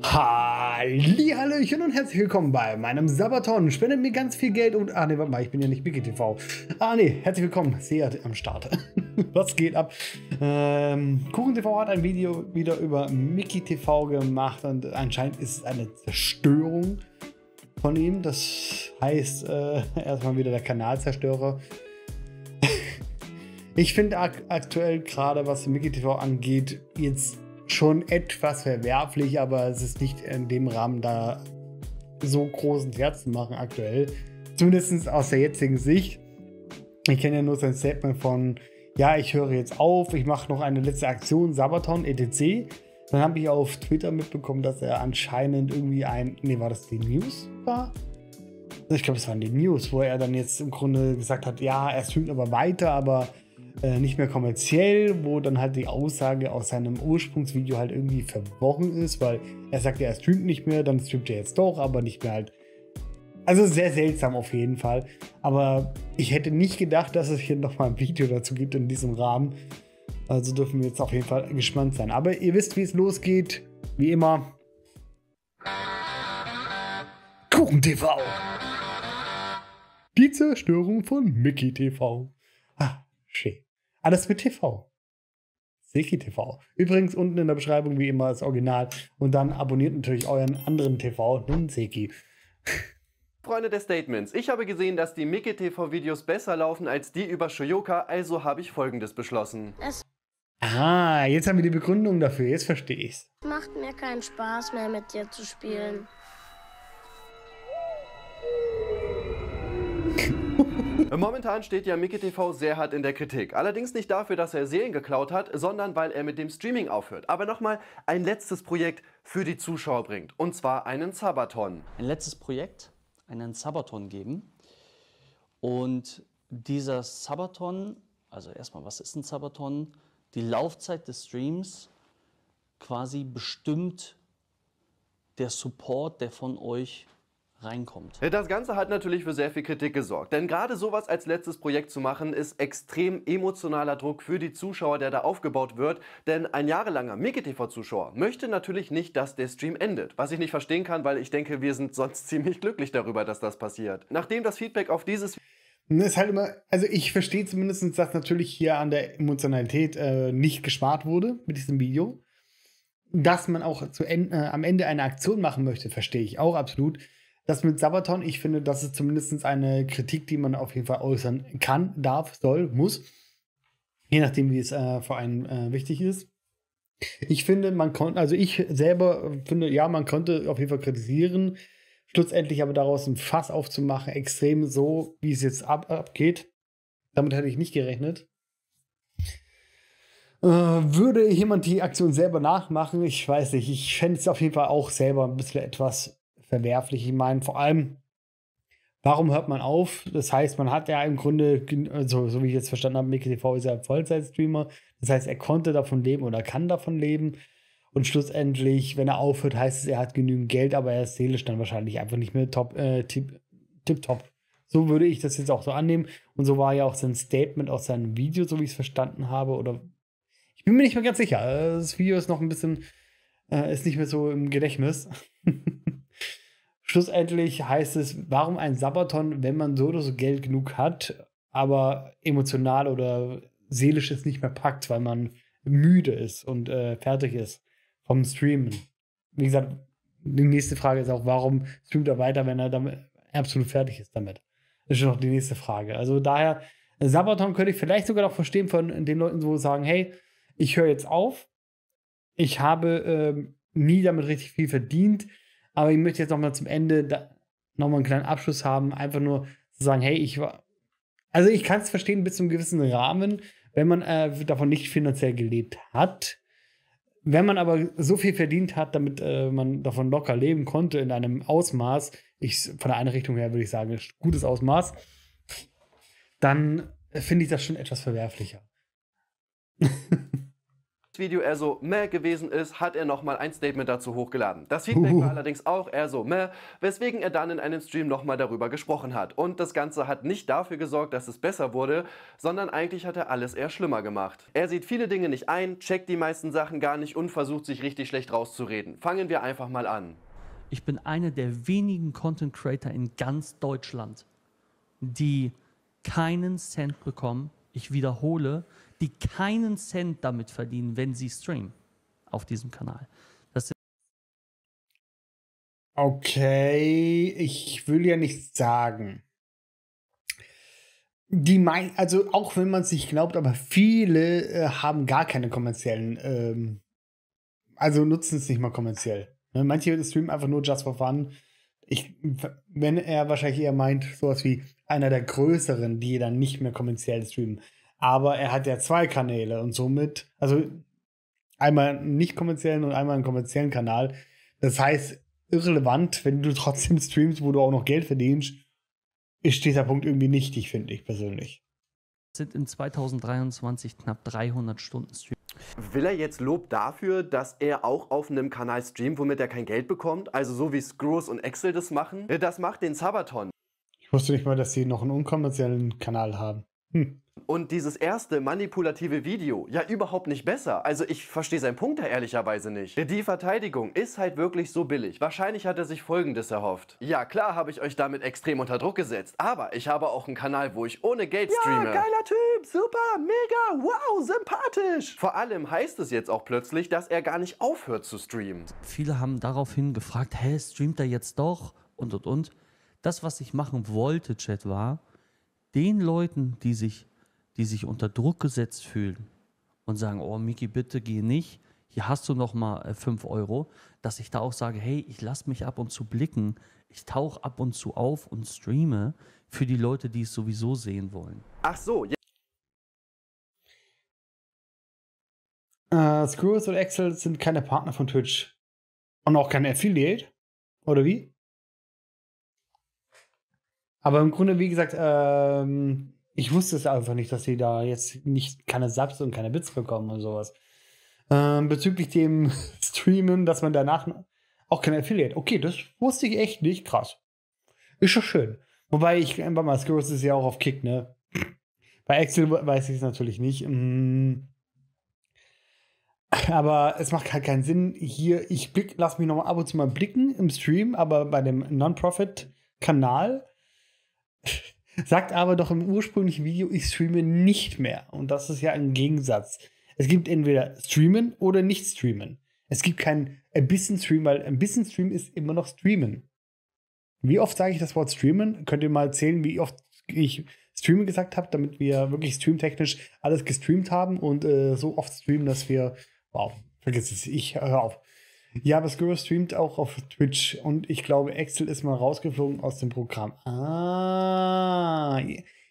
Hallihallöchen und herzlich willkommen bei meinem Sabaton. Spendet mir ganz viel Geld und... Ah ne, warte mal, ich bin ja nicht BGTV. Ah ne, herzlich willkommen, Sehr am Start. Was geht ab? Ähm, KuchenTV hat ein Video wieder über Mickey TV gemacht und anscheinend ist es eine Zerstörung von ihm. Das heißt, äh, erstmal wieder der Kanalzerstörer. ich finde ak aktuell gerade, was Mickey TV angeht, jetzt schon etwas verwerflich, aber es ist nicht in dem Rahmen da so großen Herz zu machen aktuell. Zumindest aus der jetzigen Sicht. Ich kenne ja nur sein Statement von, ja, ich höre jetzt auf, ich mache noch eine letzte Aktion, Sabaton, etc. Dann habe ich auf Twitter mitbekommen, dass er anscheinend irgendwie ein, nee, war das die News war? Ich glaube, es waren die News, wo er dann jetzt im Grunde gesagt hat, ja, er streamt aber weiter, aber äh, nicht mehr kommerziell, wo dann halt die Aussage aus seinem Ursprungsvideo halt irgendwie verworren ist, weil er sagt er streamt nicht mehr, dann streamt er jetzt doch, aber nicht mehr halt. Also sehr seltsam auf jeden Fall. Aber ich hätte nicht gedacht, dass es hier nochmal ein Video dazu gibt in diesem Rahmen. Also dürfen wir jetzt auf jeden Fall gespannt sein. Aber ihr wisst, wie es losgeht. Wie immer. Kuchen TV. Die Zerstörung von Mickey TV. Ah, schön. Alles mit TV. Silky TV. Übrigens unten in der Beschreibung wie immer das Original. Und dann abonniert natürlich euren anderen TV, nun Silky. Freunde der Statements, ich habe gesehen, dass die Mickey TV Videos besser laufen als die über Shoyoka, also habe ich folgendes beschlossen. Es ah, jetzt haben wir die Begründung dafür, jetzt verstehe ich's. Macht mir keinen Spaß mehr mit dir zu spielen. Momentan steht ja Mickey TV sehr hart in der Kritik. Allerdings nicht dafür, dass er Serien geklaut hat, sondern weil er mit dem Streaming aufhört. Aber nochmal ein letztes Projekt für die Zuschauer bringt. Und zwar einen Sabaton. Ein letztes Projekt, einen Sabaton geben. Und dieser Sabaton, also erstmal, was ist ein Sabaton? Die Laufzeit des Streams quasi bestimmt der Support, der von euch reinkommt. Das Ganze hat natürlich für sehr viel Kritik gesorgt, denn gerade sowas als letztes Projekt zu machen, ist extrem emotionaler Druck für die Zuschauer, der da aufgebaut wird, denn ein jahrelanger MikeTV-Zuschauer möchte natürlich nicht, dass der Stream endet, was ich nicht verstehen kann, weil ich denke, wir sind sonst ziemlich glücklich darüber, dass das passiert. Nachdem das Feedback auf dieses ne, ist halt immer, also ich verstehe zumindest, dass natürlich hier an der Emotionalität äh, nicht gespart wurde mit diesem Video. Dass man auch zu end, äh, am Ende eine Aktion machen möchte, verstehe ich auch absolut das mit Sabaton, ich finde, das ist zumindest eine Kritik, die man auf jeden Fall äußern kann, darf, soll, muss. Je nachdem, wie es äh, für einen äh, wichtig ist. Ich finde, man konnte, also ich selber äh, finde, ja, man konnte auf jeden Fall kritisieren, schlussendlich aber daraus ein Fass aufzumachen, extrem so, wie es jetzt ab, abgeht. Damit hätte ich nicht gerechnet. Äh, würde jemand die Aktion selber nachmachen? Ich weiß nicht. Ich fände es auf jeden Fall auch selber ein bisschen etwas verwerflich. Ich meine, vor allem, warum hört man auf? Das heißt, man hat ja im Grunde, also, so wie ich jetzt verstanden habe, Mickey TV ist ja ein Vollzeitstreamer. Das heißt, er konnte davon leben oder kann davon leben. Und schlussendlich, wenn er aufhört, heißt es, er hat genügend Geld, aber er ist seelisch dann wahrscheinlich einfach nicht mehr top, äh, tip, tip top. So würde ich das jetzt auch so annehmen. Und so war ja auch sein Statement aus seinem Video, so wie ich es verstanden habe. Oder ich bin mir nicht mehr ganz sicher. Äh, das Video ist noch ein bisschen, äh, ist nicht mehr so im Gedächtnis. Schlussendlich heißt es, warum ein Sabaton, wenn man so oder so Geld genug hat, aber emotional oder seelisch es nicht mehr packt, weil man müde ist und äh, fertig ist vom Streamen. Wie gesagt, die nächste Frage ist auch, warum streamt er weiter, wenn er damit absolut fertig ist damit? Das ist noch die nächste Frage. Also daher, Sabaton könnte ich vielleicht sogar noch verstehen von den Leuten, wo sagen, hey, ich höre jetzt auf, ich habe äh, nie damit richtig viel verdient, aber ich möchte jetzt nochmal zum Ende nochmal einen kleinen Abschluss haben, einfach nur zu sagen, hey, ich war. Also ich kann es verstehen bis zum gewissen Rahmen, wenn man äh, davon nicht finanziell gelebt hat. Wenn man aber so viel verdient hat, damit äh, man davon locker leben konnte, in einem Ausmaß, ich, von der Einrichtung her würde ich sagen, gutes Ausmaß, dann äh, finde ich das schon etwas verwerflicher. Video eher so meh gewesen ist, hat er nochmal ein Statement dazu hochgeladen. Das Feedback war allerdings auch eher so meh, weswegen er dann in einem Stream nochmal darüber gesprochen hat. Und das Ganze hat nicht dafür gesorgt, dass es besser wurde, sondern eigentlich hat er alles eher schlimmer gemacht. Er sieht viele Dinge nicht ein, checkt die meisten Sachen gar nicht und versucht sich richtig schlecht rauszureden. Fangen wir einfach mal an. Ich bin einer der wenigen Content Creator in ganz Deutschland, die keinen Cent bekommen. Ich wiederhole, die keinen Cent damit verdienen, wenn sie streamen auf diesem Kanal. okay, ich will ja nichts sagen. Die mein, also auch wenn man es nicht glaubt, aber viele äh, haben gar keine kommerziellen, ähm, also nutzen es nicht mal kommerziell. Ne? Manche streamen einfach nur just for fun. Ich, wenn er wahrscheinlich eher meint, sowas wie einer der größeren, die dann nicht mehr kommerziell streamen. Aber er hat ja zwei Kanäle und somit, also einmal einen nicht kommerziellen und einmal einen kommerziellen Kanal. Das heißt, irrelevant, wenn du trotzdem streamst, wo du auch noch Geld verdienst, ist dieser Punkt irgendwie nichtig, finde ich persönlich. Sind in 2023 knapp 300 Stunden Stream. Will er jetzt Lob dafür, dass er auch auf einem Kanal streamt, womit er kein Geld bekommt? Also so wie Screws und Excel das machen? Äh, das macht den Sabaton. Ich wusste nicht mal, dass sie noch einen unkommerziellen Kanal haben. Hm und dieses erste manipulative Video ja überhaupt nicht besser. Also ich verstehe seinen Punkt da ehrlicherweise nicht. die Verteidigung ist halt wirklich so billig. Wahrscheinlich hat er sich folgendes erhofft. Ja klar habe ich euch damit extrem unter Druck gesetzt, aber ich habe auch einen Kanal, wo ich ohne Geld streame. Ja, geiler Typ, super, mega, wow, sympathisch. Vor allem heißt es jetzt auch plötzlich, dass er gar nicht aufhört zu streamen. Viele haben daraufhin gefragt, hä, streamt er jetzt doch? Und und und. Das, was ich machen wollte, Chat, war, den Leuten, die sich die sich unter Druck gesetzt fühlen und sagen, oh Miki, bitte geh nicht, hier hast du noch mal 5 äh, Euro, dass ich da auch sage, hey, ich lasse mich ab und zu blicken, ich tauche ab und zu auf und streame für die Leute, die es sowieso sehen wollen. Ach so, ja. Uh, äh, Screws und Excel sind keine Partner von Twitch. Und auch kein Affiliate? Oder wie? Aber im Grunde, wie gesagt, ähm, ich wusste es einfach nicht, dass sie da jetzt nicht keine Subs und keine Bits bekommen und sowas. Ähm, bezüglich dem Streamen, dass man danach auch kein Affiliate. Okay, das wusste ich echt nicht. Krass. Ist schon schön. Wobei ich einfach äh, mal ist ja auch auf Kick, ne? Bei Excel weiß ich es natürlich nicht. Mm. Aber es macht halt keinen Sinn. Hier, ich blick, lass mich nochmal ab und zu mal blicken im Stream, aber bei dem Non-Profit-Kanal sagt aber doch im ursprünglichen Video, ich streame nicht mehr. Und das ist ja ein Gegensatz. Es gibt entweder streamen oder nicht streamen. Es gibt kein ein bisschen Stream, weil ein bisschen Stream ist immer noch streamen. Wie oft sage ich das Wort streamen? Könnt ihr mal zählen, wie oft ich streamen gesagt habe, damit wir wirklich streamtechnisch alles gestreamt haben und äh, so oft streamen, dass wir, wow, vergiss es, ich höre auf. Ja, aber Skyro streamt auch auf Twitch und ich glaube, Excel ist mal rausgeflogen aus dem Programm. Ah.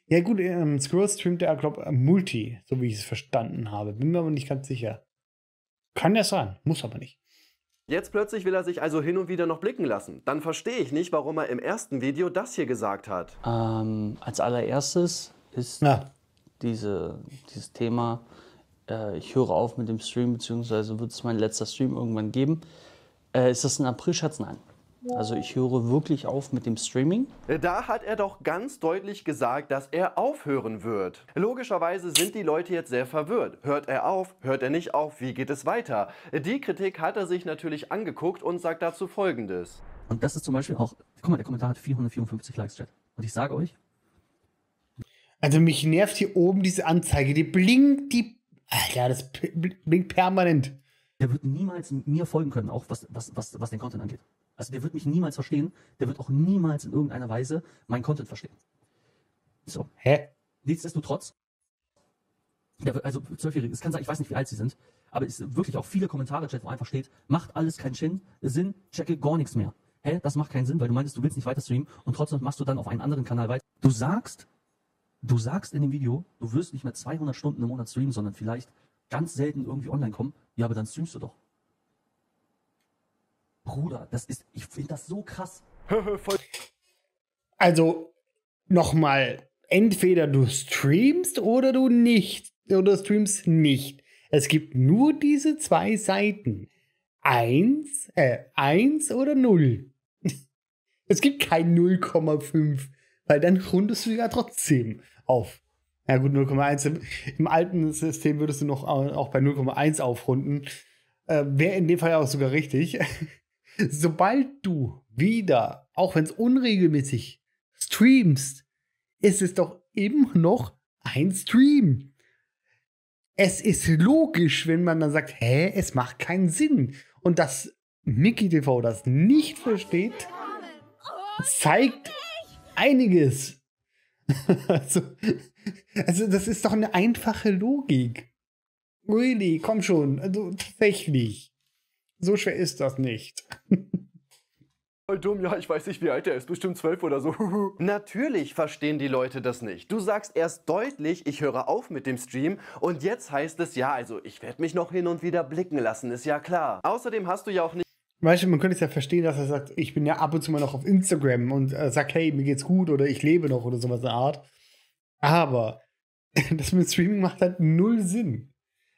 Ja, gut, ähm, Squirrel streamt ja, glaube ich, äh, Multi, so wie ich es verstanden habe. Bin mir aber nicht ganz sicher. Kann das sein, muss aber nicht. Jetzt plötzlich will er sich also hin und wieder noch blicken lassen. Dann verstehe ich nicht, warum er im ersten Video das hier gesagt hat. Ähm, als allererstes ist diese, dieses Thema äh, ich höre auf mit dem Stream, beziehungsweise wird es mein letzter Stream irgendwann geben. Äh, ist das ein Aprilscherz? Nein. Also ich höre wirklich auf mit dem Streaming. Da hat er doch ganz deutlich gesagt, dass er aufhören wird. Logischerweise sind die Leute jetzt sehr verwirrt. Hört er auf? Hört er nicht auf? Wie geht es weiter? Die Kritik hat er sich natürlich angeguckt und sagt dazu folgendes. Und das ist zum Beispiel auch, guck mal, der Kommentar hat 454 Likes, Chat. Und ich sage euch. Also mich nervt hier oben diese Anzeige. Die blinkt, die Alter, das blinkt permanent. Der wird niemals mir folgen können, auch was, was, was, was den Content angeht. Also der wird mich niemals verstehen. Der wird auch niemals in irgendeiner Weise meinen Content verstehen. So. Hä? Nichtsdestotrotz, wird, also Zwölfjährige, es kann sein, ich weiß nicht, wie alt sie sind, aber es ist wirklich auch viele Kommentare Chat, wo einfach steht, macht alles keinen Sinn, checke gar nichts mehr. Hä, das macht keinen Sinn, weil du meinst, du willst nicht weiter streamen und trotzdem machst du dann auf einen anderen Kanal weiter. Du sagst, du sagst in dem Video, du wirst nicht mehr 200 Stunden im Monat streamen, sondern vielleicht ganz selten irgendwie online kommen. Ja, aber dann streamst du doch. Bruder, das ist, ich finde das so krass. also, nochmal, entweder du streamst oder du nicht, oder streamst nicht. Es gibt nur diese zwei Seiten. Eins, äh, eins oder null. es gibt kein 0,5, weil dann rundest du ja trotzdem auf. Ja gut, 0,1. Im, alten System würdest du noch auch bei 0,1 aufrunden. Äh, Wäre in dem Fall auch sogar richtig. Sobald du wieder, auch wenn es unregelmäßig streamst, ist es doch immer noch ein Stream. Es ist logisch, wenn man dann sagt, hä, es macht keinen Sinn. Und dass Mickey TV das nicht versteht, zeigt einiges also, also, das ist doch eine einfache Logik. Really, komm schon. Also, tatsächlich. So schwer ist das nicht. Voll dumm, ja, ich weiß nicht, wie alt er ist, bestimmt zwölf oder so. Natürlich verstehen die Leute das nicht. Du sagst erst deutlich, ich höre auf mit dem Stream und jetzt heißt es ja, also ich werde mich noch hin und wieder blicken lassen, ist ja klar. Außerdem hast du ja auch nicht Weißt du, man könnte es ja verstehen, dass er sagt, ich bin ja ab und zu mal noch auf Instagram und äh, sagt, hey, mir geht's gut oder ich lebe noch oder sowas in der Art. Aber das mit Streaming macht halt null Sinn.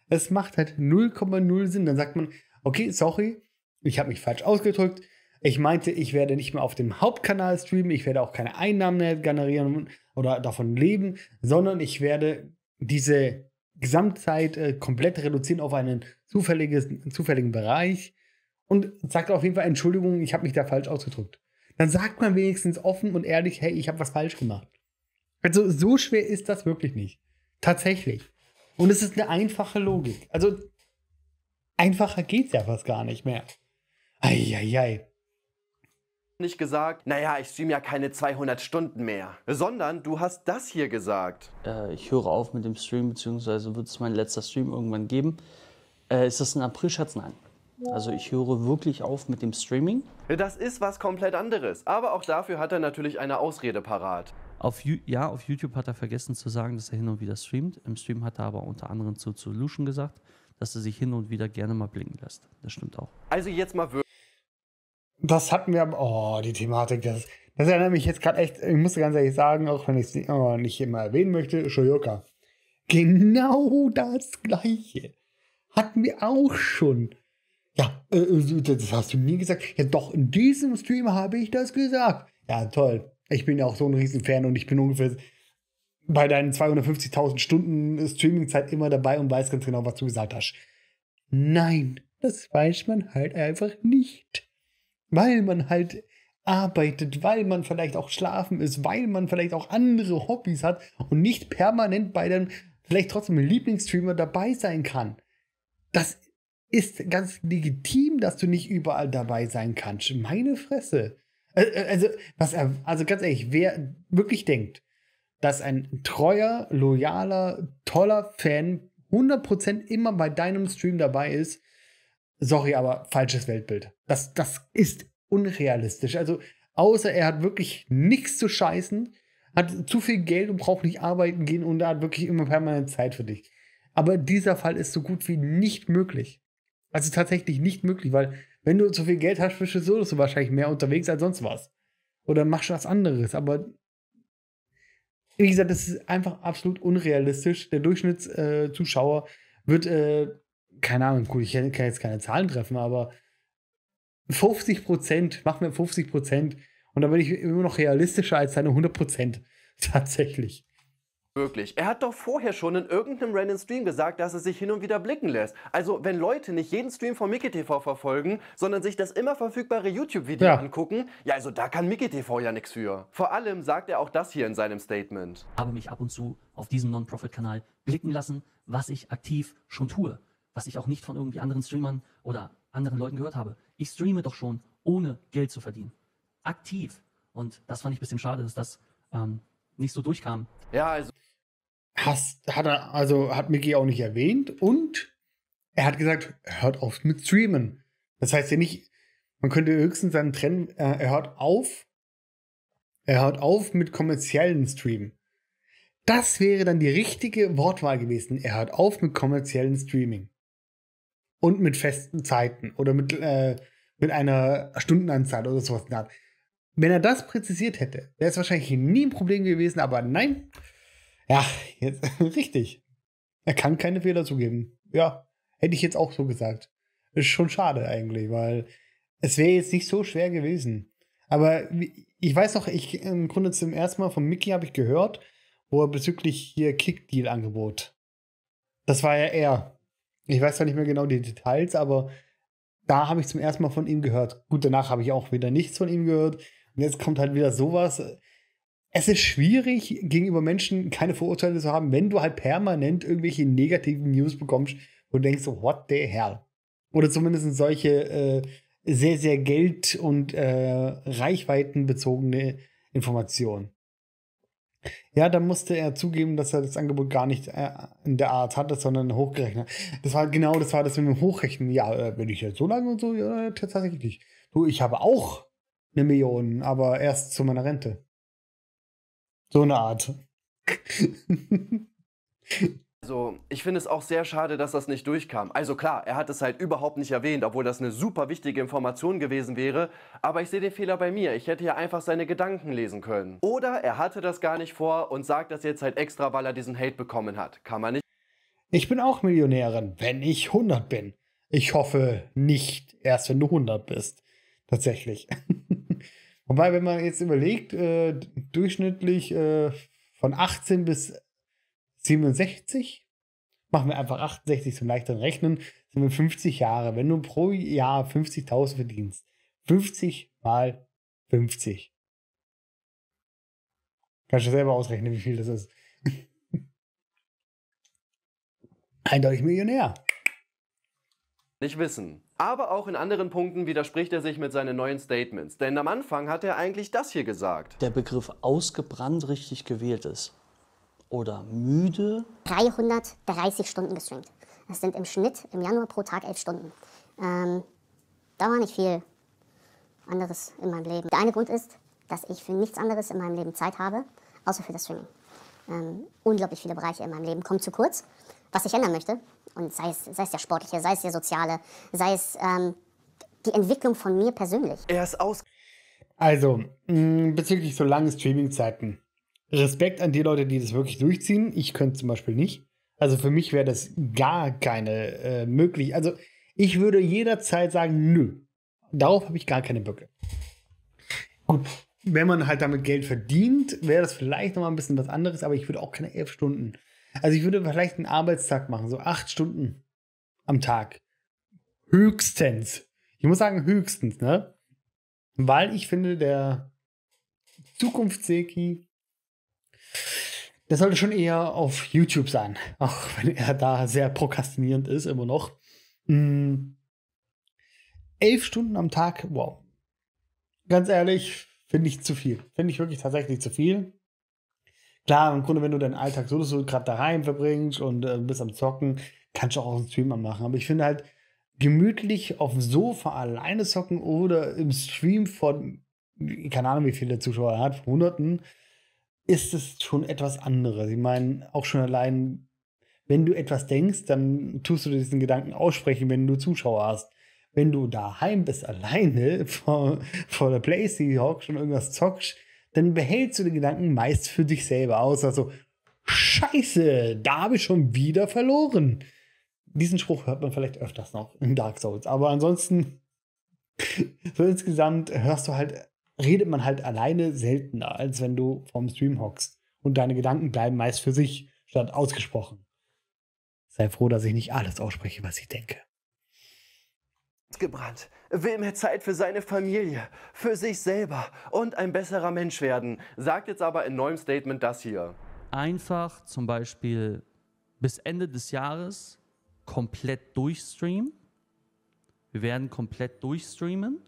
Es macht halt 0,0 Sinn. Dann sagt man, okay, sorry, ich habe mich falsch ausgedrückt. Ich meinte, ich werde nicht mehr auf dem Hauptkanal streamen, ich werde auch keine Einnahmen mehr generieren oder davon leben, sondern ich werde diese Gesamtzeit äh, komplett reduzieren auf einen zufälligen Bereich und sagt auf jeden Fall Entschuldigung, ich habe mich da falsch ausgedrückt. Dann sagt man wenigstens offen und ehrlich, hey, ich habe was falsch gemacht. Also so schwer ist das wirklich nicht. Tatsächlich. Und es ist eine einfache Logik. Also einfacher geht es ja fast gar nicht mehr. Eieiei. Nicht gesagt, naja, ich stream ja keine 200 Stunden mehr, sondern du hast das hier gesagt. Äh, ich höre auf mit dem Stream, beziehungsweise wird es mein letzter Stream irgendwann geben. Äh, ist das ein Aprilscherz? Nein. Also ich höre wirklich auf mit dem Streaming. Das ist was komplett anderes. Aber auch dafür hat er natürlich eine Ausrede parat. Auf, ja, auf YouTube hat er vergessen zu sagen, dass er hin und wieder streamt. Im Stream hat er aber unter anderem zu Solution gesagt, dass er sich hin und wieder gerne mal blicken lässt. Das stimmt auch. Also jetzt mal wirklich. Das hatten wir, oh, die Thematik, das, das erinnert mich jetzt gerade echt, ich muss ganz ehrlich sagen, auch wenn ich es oh, nicht immer erwähnen möchte, Shoyoka. Genau das Gleiche. Hatten wir auch schon. Ja, äh, äh, das hast du nie gesagt. Ja, doch, in diesem Stream habe ich das gesagt. Ja, toll. Ich bin ja auch so ein Riesenfan und ich bin ungefähr bei deinen 250.000 Stunden Streamingzeit immer dabei und weiß ganz genau, was du gesagt hast. Nein, das weiß man halt einfach nicht. Weil man halt arbeitet, weil man vielleicht auch schlafen ist, weil man vielleicht auch andere Hobbys hat und nicht permanent bei deinem vielleicht trotzdem Lieblingsstreamer dabei sein kann. Das ist ist ganz legitim, dass du nicht überall dabei sein kannst. Meine Fresse. Äh, äh, also, was er, also ganz ehrlich, wer wirklich denkt, dass ein treuer, loyaler, toller Fan 100% immer bei deinem Stream dabei ist, sorry, aber falsches Weltbild. Das, das ist unrealistisch. Also, außer er hat wirklich nichts zu scheißen, hat zu viel Geld und braucht nicht arbeiten gehen und er hat wirklich immer permanent Zeit für dich. Aber dieser Fall ist so gut wie nicht möglich. Also tatsächlich nicht möglich, weil wenn du zu viel Geld hast, bist du so du wahrscheinlich mehr unterwegs als sonst was. Oder machst du was anderes. Aber wie gesagt, das ist einfach absolut unrealistisch. Der Durchschnittszuschauer äh, wird, äh, keine Ahnung, gut, ich kann jetzt keine Zahlen treffen, aber 50 Prozent, mach mir 50 Prozent. Und da bin ich immer noch realistischer als deine 100 Prozent. Tatsächlich wirklich? Er hat doch vorher schon in irgendeinem random Stream gesagt, dass er sich hin und wieder blicken lässt. Also, wenn Leute nicht jeden Stream von Mickey TV verfolgen, sondern sich das immer verfügbare YouTube-Video ja. angucken, ja, also da kann Mickey TV ja nichts für. Vor allem sagt er auch das hier in seinem Statement. Habe mich ab und zu auf diesem Non-Profit-Kanal blicken lassen, was ich aktiv schon tue, was ich auch nicht von irgendwie anderen Streamern oder anderen Leuten gehört habe. Ich streame doch schon, ohne Geld zu verdienen. Aktiv. Und das fand ich ein bisschen schade, dass das ähm, nicht so durchkam. Ja, also. Hast, hat er, also hat Mickey auch nicht erwähnt und er hat gesagt, hört auf mit Streamen. Das heißt ja nicht, man könnte höchstens dann trennen, äh, er hört auf, er hört auf mit kommerziellen Streamen. Das wäre dann die richtige Wortwahl gewesen. Er hört auf mit kommerziellen Streaming. Und mit festen Zeiten oder mit, äh, mit einer Stundenanzahl oder sowas. Wenn er das präzisiert hätte, wäre es wahrscheinlich nie ein Problem gewesen, aber nein, ja, jetzt, richtig. Er kann keine Fehler zugeben. Ja, hätte ich jetzt auch so gesagt. Ist schon schade eigentlich, weil es wäre jetzt nicht so schwer gewesen. Aber ich weiß noch, ich im Grunde zum ersten Mal von Mickey habe ich gehört, wo er bezüglich hier Kick-Deal-Angebot. Das war ja er. Ich weiß zwar nicht mehr genau die Details, aber da habe ich zum ersten Mal von ihm gehört. Gut, danach habe ich auch wieder nichts von ihm gehört. Und jetzt kommt halt wieder sowas es ist schwierig, gegenüber Menschen keine Vorurteile zu haben, wenn du halt permanent irgendwelche negativen News bekommst und denkst, what the hell? Oder zumindest solche äh, sehr, sehr geld- und äh, reichweitenbezogene Informationen. Ja, da musste er zugeben, dass er das Angebot gar nicht äh, in der Art hatte, sondern hochgerechnet. Das war genau, das war das mit dem Hochrechnen. Ja, äh, wenn ich jetzt so lange und so, ja, tatsächlich. Du, ich habe auch eine Million, aber erst zu meiner Rente. So eine Art. Also, ich finde es auch sehr schade, dass das nicht durchkam. Also klar, er hat es halt überhaupt nicht erwähnt, obwohl das eine super wichtige Information gewesen wäre. Aber ich sehe den Fehler bei mir. Ich hätte ja einfach seine Gedanken lesen können. Oder er hatte das gar nicht vor und sagt das jetzt halt extra, weil er diesen Hate bekommen hat. Kann man nicht. Ich bin auch Millionärin, wenn ich 100 bin. Ich hoffe nicht erst, wenn du 100 bist. Tatsächlich. Wobei, wenn man jetzt überlegt, äh, durchschnittlich äh, von 18 bis 67, machen wir einfach 68 zum leichteren Rechnen, sind wir 50 Jahre. Wenn du pro Jahr 50.000 verdienst, 50 mal 50. Kannst du selber ausrechnen, wie viel das ist. Eindeutig Millionär nicht wissen. Aber auch in anderen Punkten widerspricht er sich mit seinen neuen Statements. Denn am Anfang hat er eigentlich das hier gesagt. Der Begriff ausgebrannt richtig gewählt ist. Oder müde. 330 Stunden gestreamt. Das sind im Schnitt im Januar pro Tag 11 Stunden. Ähm, da war nicht viel anderes in meinem Leben. Der eine Grund ist, dass ich für nichts anderes in meinem Leben Zeit habe, außer für das Streaming. Ähm, unglaublich viele Bereiche in meinem Leben kommen zu kurz. Was ich ändern möchte, und sei es, sei es der sportliche, sei es der soziale, sei es ähm, die Entwicklung von mir persönlich. Er ist aus. Also, mh, mm, bezüglich so langen Streamingzeiten. Respekt an die Leute, die das wirklich durchziehen. Ich könnte zum Beispiel nicht. Also für mich wäre das gar keine äh, möglich. Also ich würde jederzeit sagen, nö. Darauf habe ich gar keine Böcke. Gut, wenn man halt damit Geld verdient, wäre das vielleicht nochmal ein bisschen was anderes, aber ich würde auch keine elf Stunden also ich würde vielleicht einen Arbeitstag machen, so acht Stunden am Tag. Höchstens. Ich muss sagen, höchstens, ne? Weil ich finde, der Zukunftsseki, der sollte schon eher auf YouTube sein. Auch wenn er da sehr prokrastinierend ist, immer noch. Mhm. Elf Stunden am Tag, wow. Ganz ehrlich, finde ich zu viel. Finde ich wirklich tatsächlich zu viel. Klar, im Grunde, wenn du deinen Alltag so, so gerade daheim verbringst und äh, bist am Zocken, kannst du auch einen Streamer machen. Aber ich finde halt, gemütlich auf dem Sofa alleine zocken oder im Stream von, keine Ahnung, wie viele Zuschauer er hat, Hunderten, ist es schon etwas anderes. Ich meine, auch schon allein, wenn du etwas denkst, dann tust du diesen Gedanken aussprechen, wenn du Zuschauer hast. Wenn du daheim bist, alleine vor, vor der Playstation hockst und irgendwas zockst, dann behältst du den Gedanken meist für dich selber aus. Also, Scheiße, da habe ich schon wieder verloren. Diesen Spruch hört man vielleicht öfters noch in Dark Souls, aber ansonsten, so insgesamt hörst du halt, redet man halt alleine seltener, als wenn du vorm Stream hockst. Und deine Gedanken bleiben meist für sich statt ausgesprochen. Sei froh, dass ich nicht alles ausspreche, was ich denke gebrannt, will mehr Zeit für seine Familie, für sich selber und ein besserer Mensch werden, sagt jetzt aber in neuem Statement das hier. Einfach zum Beispiel bis Ende des Jahres komplett durchstreamen. Wir werden komplett durchstreamen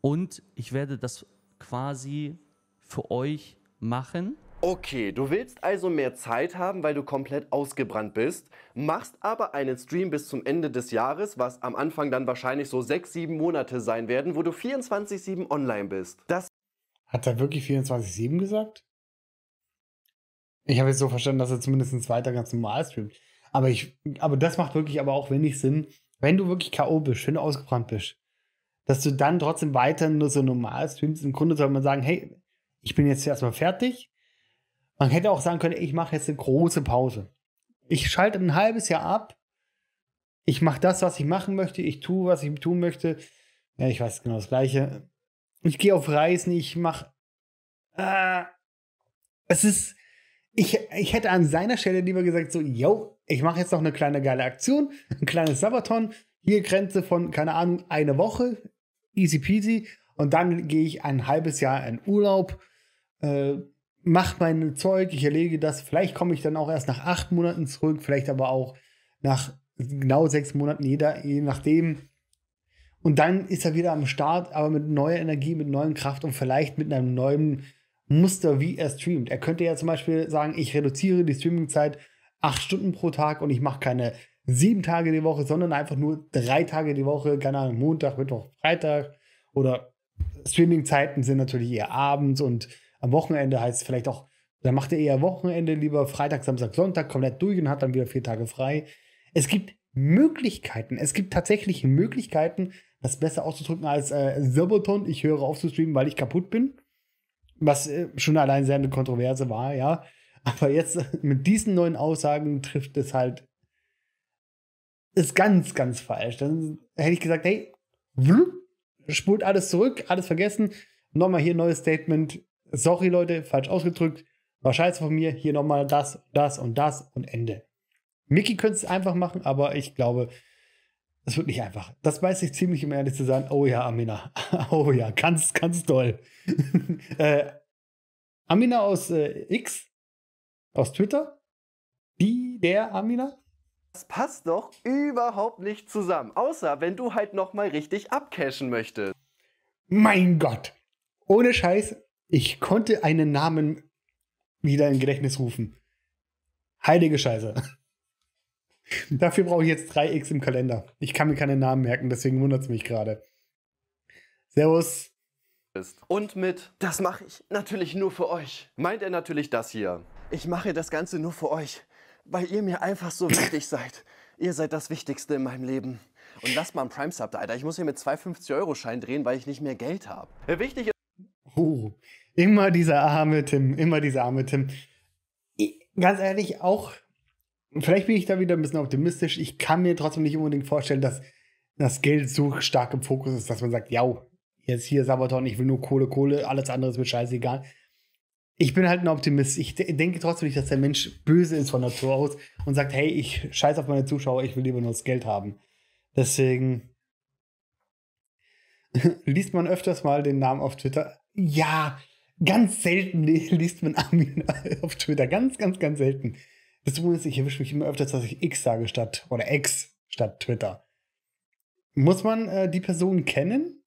und ich werde das quasi für euch machen Okay, du willst also mehr Zeit haben, weil du komplett ausgebrannt bist, machst aber einen Stream bis zum Ende des Jahres, was am Anfang dann wahrscheinlich so 6, 7 Monate sein werden, wo du 24-7 online bist. Das Hat er wirklich 24-7 gesagt? Ich habe jetzt so verstanden, dass er zumindest weiter ganz normal streamt. Aber, ich, aber das macht wirklich aber auch wenig Sinn, wenn du wirklich K.O. bist, wenn du ausgebrannt bist, dass du dann trotzdem weiter nur so normal streamst. Im Grunde soll man sagen, hey, ich bin jetzt erstmal fertig, man hätte auch sagen können, ich mache jetzt eine große Pause. Ich schalte ein halbes Jahr ab. Ich mache das, was ich machen möchte. Ich tue, was ich tun möchte. Ja, ich weiß genau das Gleiche. Ich gehe auf Reisen. Ich mache. Äh, es ist. Ich, ich hätte an seiner Stelle lieber gesagt, so, yo, ich mache jetzt noch eine kleine geile Aktion, ein kleines Sabaton, hier Grenze von, keine Ahnung, eine Woche, easy peasy, und dann gehe ich ein halbes Jahr in Urlaub, äh, mache mein Zeug, ich erlege das. Vielleicht komme ich dann auch erst nach acht Monaten zurück, vielleicht aber auch nach genau sechs Monaten, je nachdem. Und dann ist er wieder am Start, aber mit neuer Energie, mit neuen Kraft und vielleicht mit einem neuen Muster, wie er streamt. Er könnte ja zum Beispiel sagen, ich reduziere die Streamingzeit acht Stunden pro Tag und ich mache keine sieben Tage die Woche, sondern einfach nur drei Tage die Woche, keine Ahnung, Montag, Mittwoch, Freitag oder Streamingzeiten sind natürlich eher abends und am Wochenende heißt vielleicht auch, dann macht er eher Wochenende lieber Freitag, Samstag, Sonntag komplett durch und hat dann wieder vier Tage frei. Es gibt Möglichkeiten. Es gibt tatsächlich Möglichkeiten, das besser auszudrücken als äh, Silberton. Ich höre auf zu streamen, weil ich kaputt bin. Was äh, schon allein sehr eine Kontroverse war, ja. Aber jetzt äh, mit diesen neuen Aussagen trifft es halt. Ist ganz, ganz falsch. Dann hätte ich gesagt, hey, spult alles zurück, alles vergessen. Nochmal hier neues Statement sorry Leute, falsch ausgedrückt, war scheiße von mir, hier nochmal das, das und das und Ende. Mickey könnte es einfach machen, aber ich glaube, es wird nicht einfach. Das weiß ich ziemlich, um ehrlich zu sein. Oh ja, Amina. Oh ja, ganz, ganz toll. äh, Amina aus äh, X, aus Twitter, die, der Amina, das passt doch überhaupt nicht zusammen. Außer wenn du halt nochmal richtig abcashen möchtest. Mein Gott. Ohne Scheiß, ich konnte einen Namen wieder in Gedächtnis rufen. Heilige Scheiße. Dafür brauche ich jetzt 3x im Kalender. Ich kann mir keinen Namen merken, deswegen wundert es mich gerade. Servus. Und mit, das mache ich natürlich nur für euch. Meint er natürlich das hier. Ich mache das Ganze nur für euch, weil ihr mir einfach so wichtig seid. Ihr seid das Wichtigste in meinem Leben. Und lasst mal ein Prime-Sub da, Alter. Ich muss hier mit 2,50-Euro-Schein drehen, weil ich nicht mehr Geld habe. Wichtig ist Oh, immer dieser arme Tim, immer dieser arme Tim. Ich, ganz ehrlich, auch, vielleicht bin ich da wieder ein bisschen optimistisch. Ich kann mir trotzdem nicht unbedingt vorstellen, dass das Geld so stark im Fokus ist, dass man sagt, ja, jetzt hier Sabaton, ich will nur Kohle, Kohle, alles andere ist mir scheißegal. Ich bin halt ein Optimist. Ich denke trotzdem nicht, dass der Mensch böse ist von Natur aus und sagt, hey, ich scheiß auf meine Zuschauer, ich will lieber nur das Geld haben. Deswegen liest man öfters mal den Namen auf Twitter ja, ganz selten liest man Armin auf Twitter. Ganz, ganz, ganz selten. Das ist, ich erwische mich immer öfters, dass ich X sage statt oder X statt Twitter. Muss man äh, die Person kennen?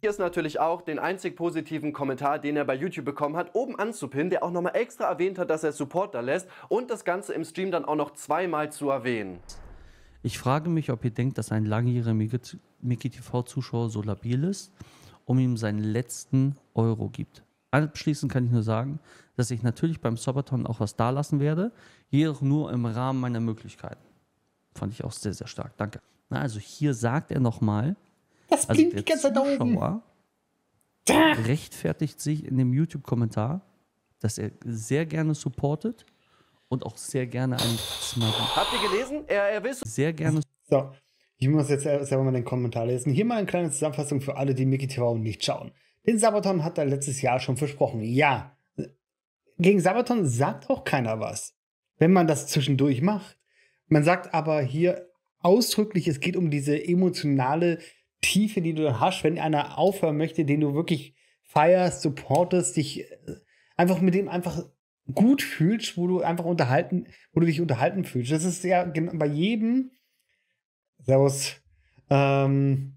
Hier ist natürlich auch den einzig positiven Kommentar, den er bei YouTube bekommen hat, oben anzupinnen, der auch nochmal extra erwähnt hat, dass er Support da lässt und das Ganze im Stream dann auch noch zweimal zu erwähnen. Ich frage mich, ob ihr denkt, dass ein langjähriger MikiTV-Zuschauer so labil ist um ihm seinen letzten Euro gibt. Abschließend kann ich nur sagen, dass ich natürlich beim Sobaton auch was dalassen werde, jedoch nur im Rahmen meiner Möglichkeiten. Fand ich auch sehr, sehr stark. Danke. Na, also hier sagt er nochmal, das also der die Zuschauer rechtfertigt sich in dem YouTube-Kommentar, dass er sehr gerne supportet und auch sehr gerne ein Habt ihr gelesen? Er, er will sehr gerne. So. Ich muss jetzt selber mal den Kommentar lesen. Hier mal eine kleine Zusammenfassung für alle, die Mickey TV nicht schauen. Den Sabaton hat er letztes Jahr schon versprochen. Ja, gegen Sabaton sagt auch keiner was, wenn man das zwischendurch macht. Man sagt aber hier ausdrücklich, es geht um diese emotionale Tiefe, die du hast, wenn einer aufhören möchte, den du wirklich feierst, supportest, dich äh, einfach mit dem einfach gut fühlst, wo du einfach unterhalten, wo du dich unterhalten fühlst. Das ist ja bei jedem Servus. Ähm,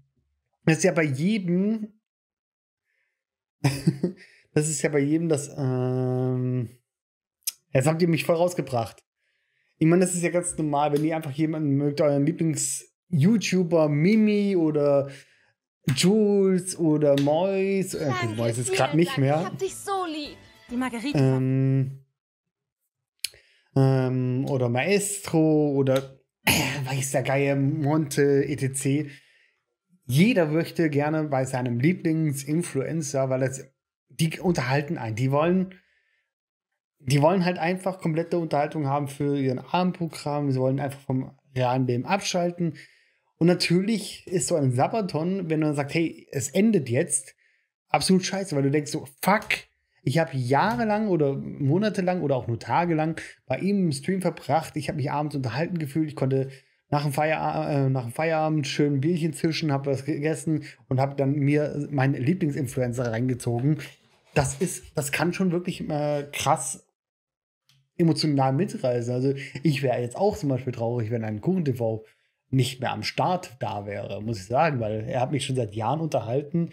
das ist ja bei jedem. das ist ja bei jedem das. Ähm, jetzt habt ihr mich voll rausgebracht. Ich meine, das ist ja ganz normal, wenn ihr einfach jemanden mögt, euren Lieblings-YouTuber Mimi oder Jules oder Mois. Äh, gut, Mois ist gerade nicht mehr. Ich hab dich so lieb. Die Margarita. Ähm, ähm, oder Maestro oder äh, weiß der Geier, Monte, etc. Jeder möchte gerne bei seinem Lieblingsinfluencer, weil das, die unterhalten einen. Die wollen, die wollen halt einfach komplette Unterhaltung haben für ihren Abendprogramm. Sie wollen einfach vom realen Leben abschalten. Und natürlich ist so ein Sabaton, wenn man sagt, hey, es endet jetzt, absolut scheiße, weil du denkst so, fuck, ich habe jahrelang oder monatelang oder auch nur tagelang bei ihm im Stream verbracht. Ich habe mich abends unterhalten gefühlt. Ich konnte nach dem, Feierabend, äh, nach dem Feierabend schön ein Bierchen zischen, habe was gegessen und habe dann mir meinen Lieblingsinfluencer reingezogen. Das ist, das kann schon wirklich äh, krass emotional mitreißen. Also ich wäre jetzt auch zum Beispiel traurig, wenn ein Kuchen-TV nicht mehr am Start da wäre, muss ich sagen, weil er hat mich schon seit Jahren unterhalten.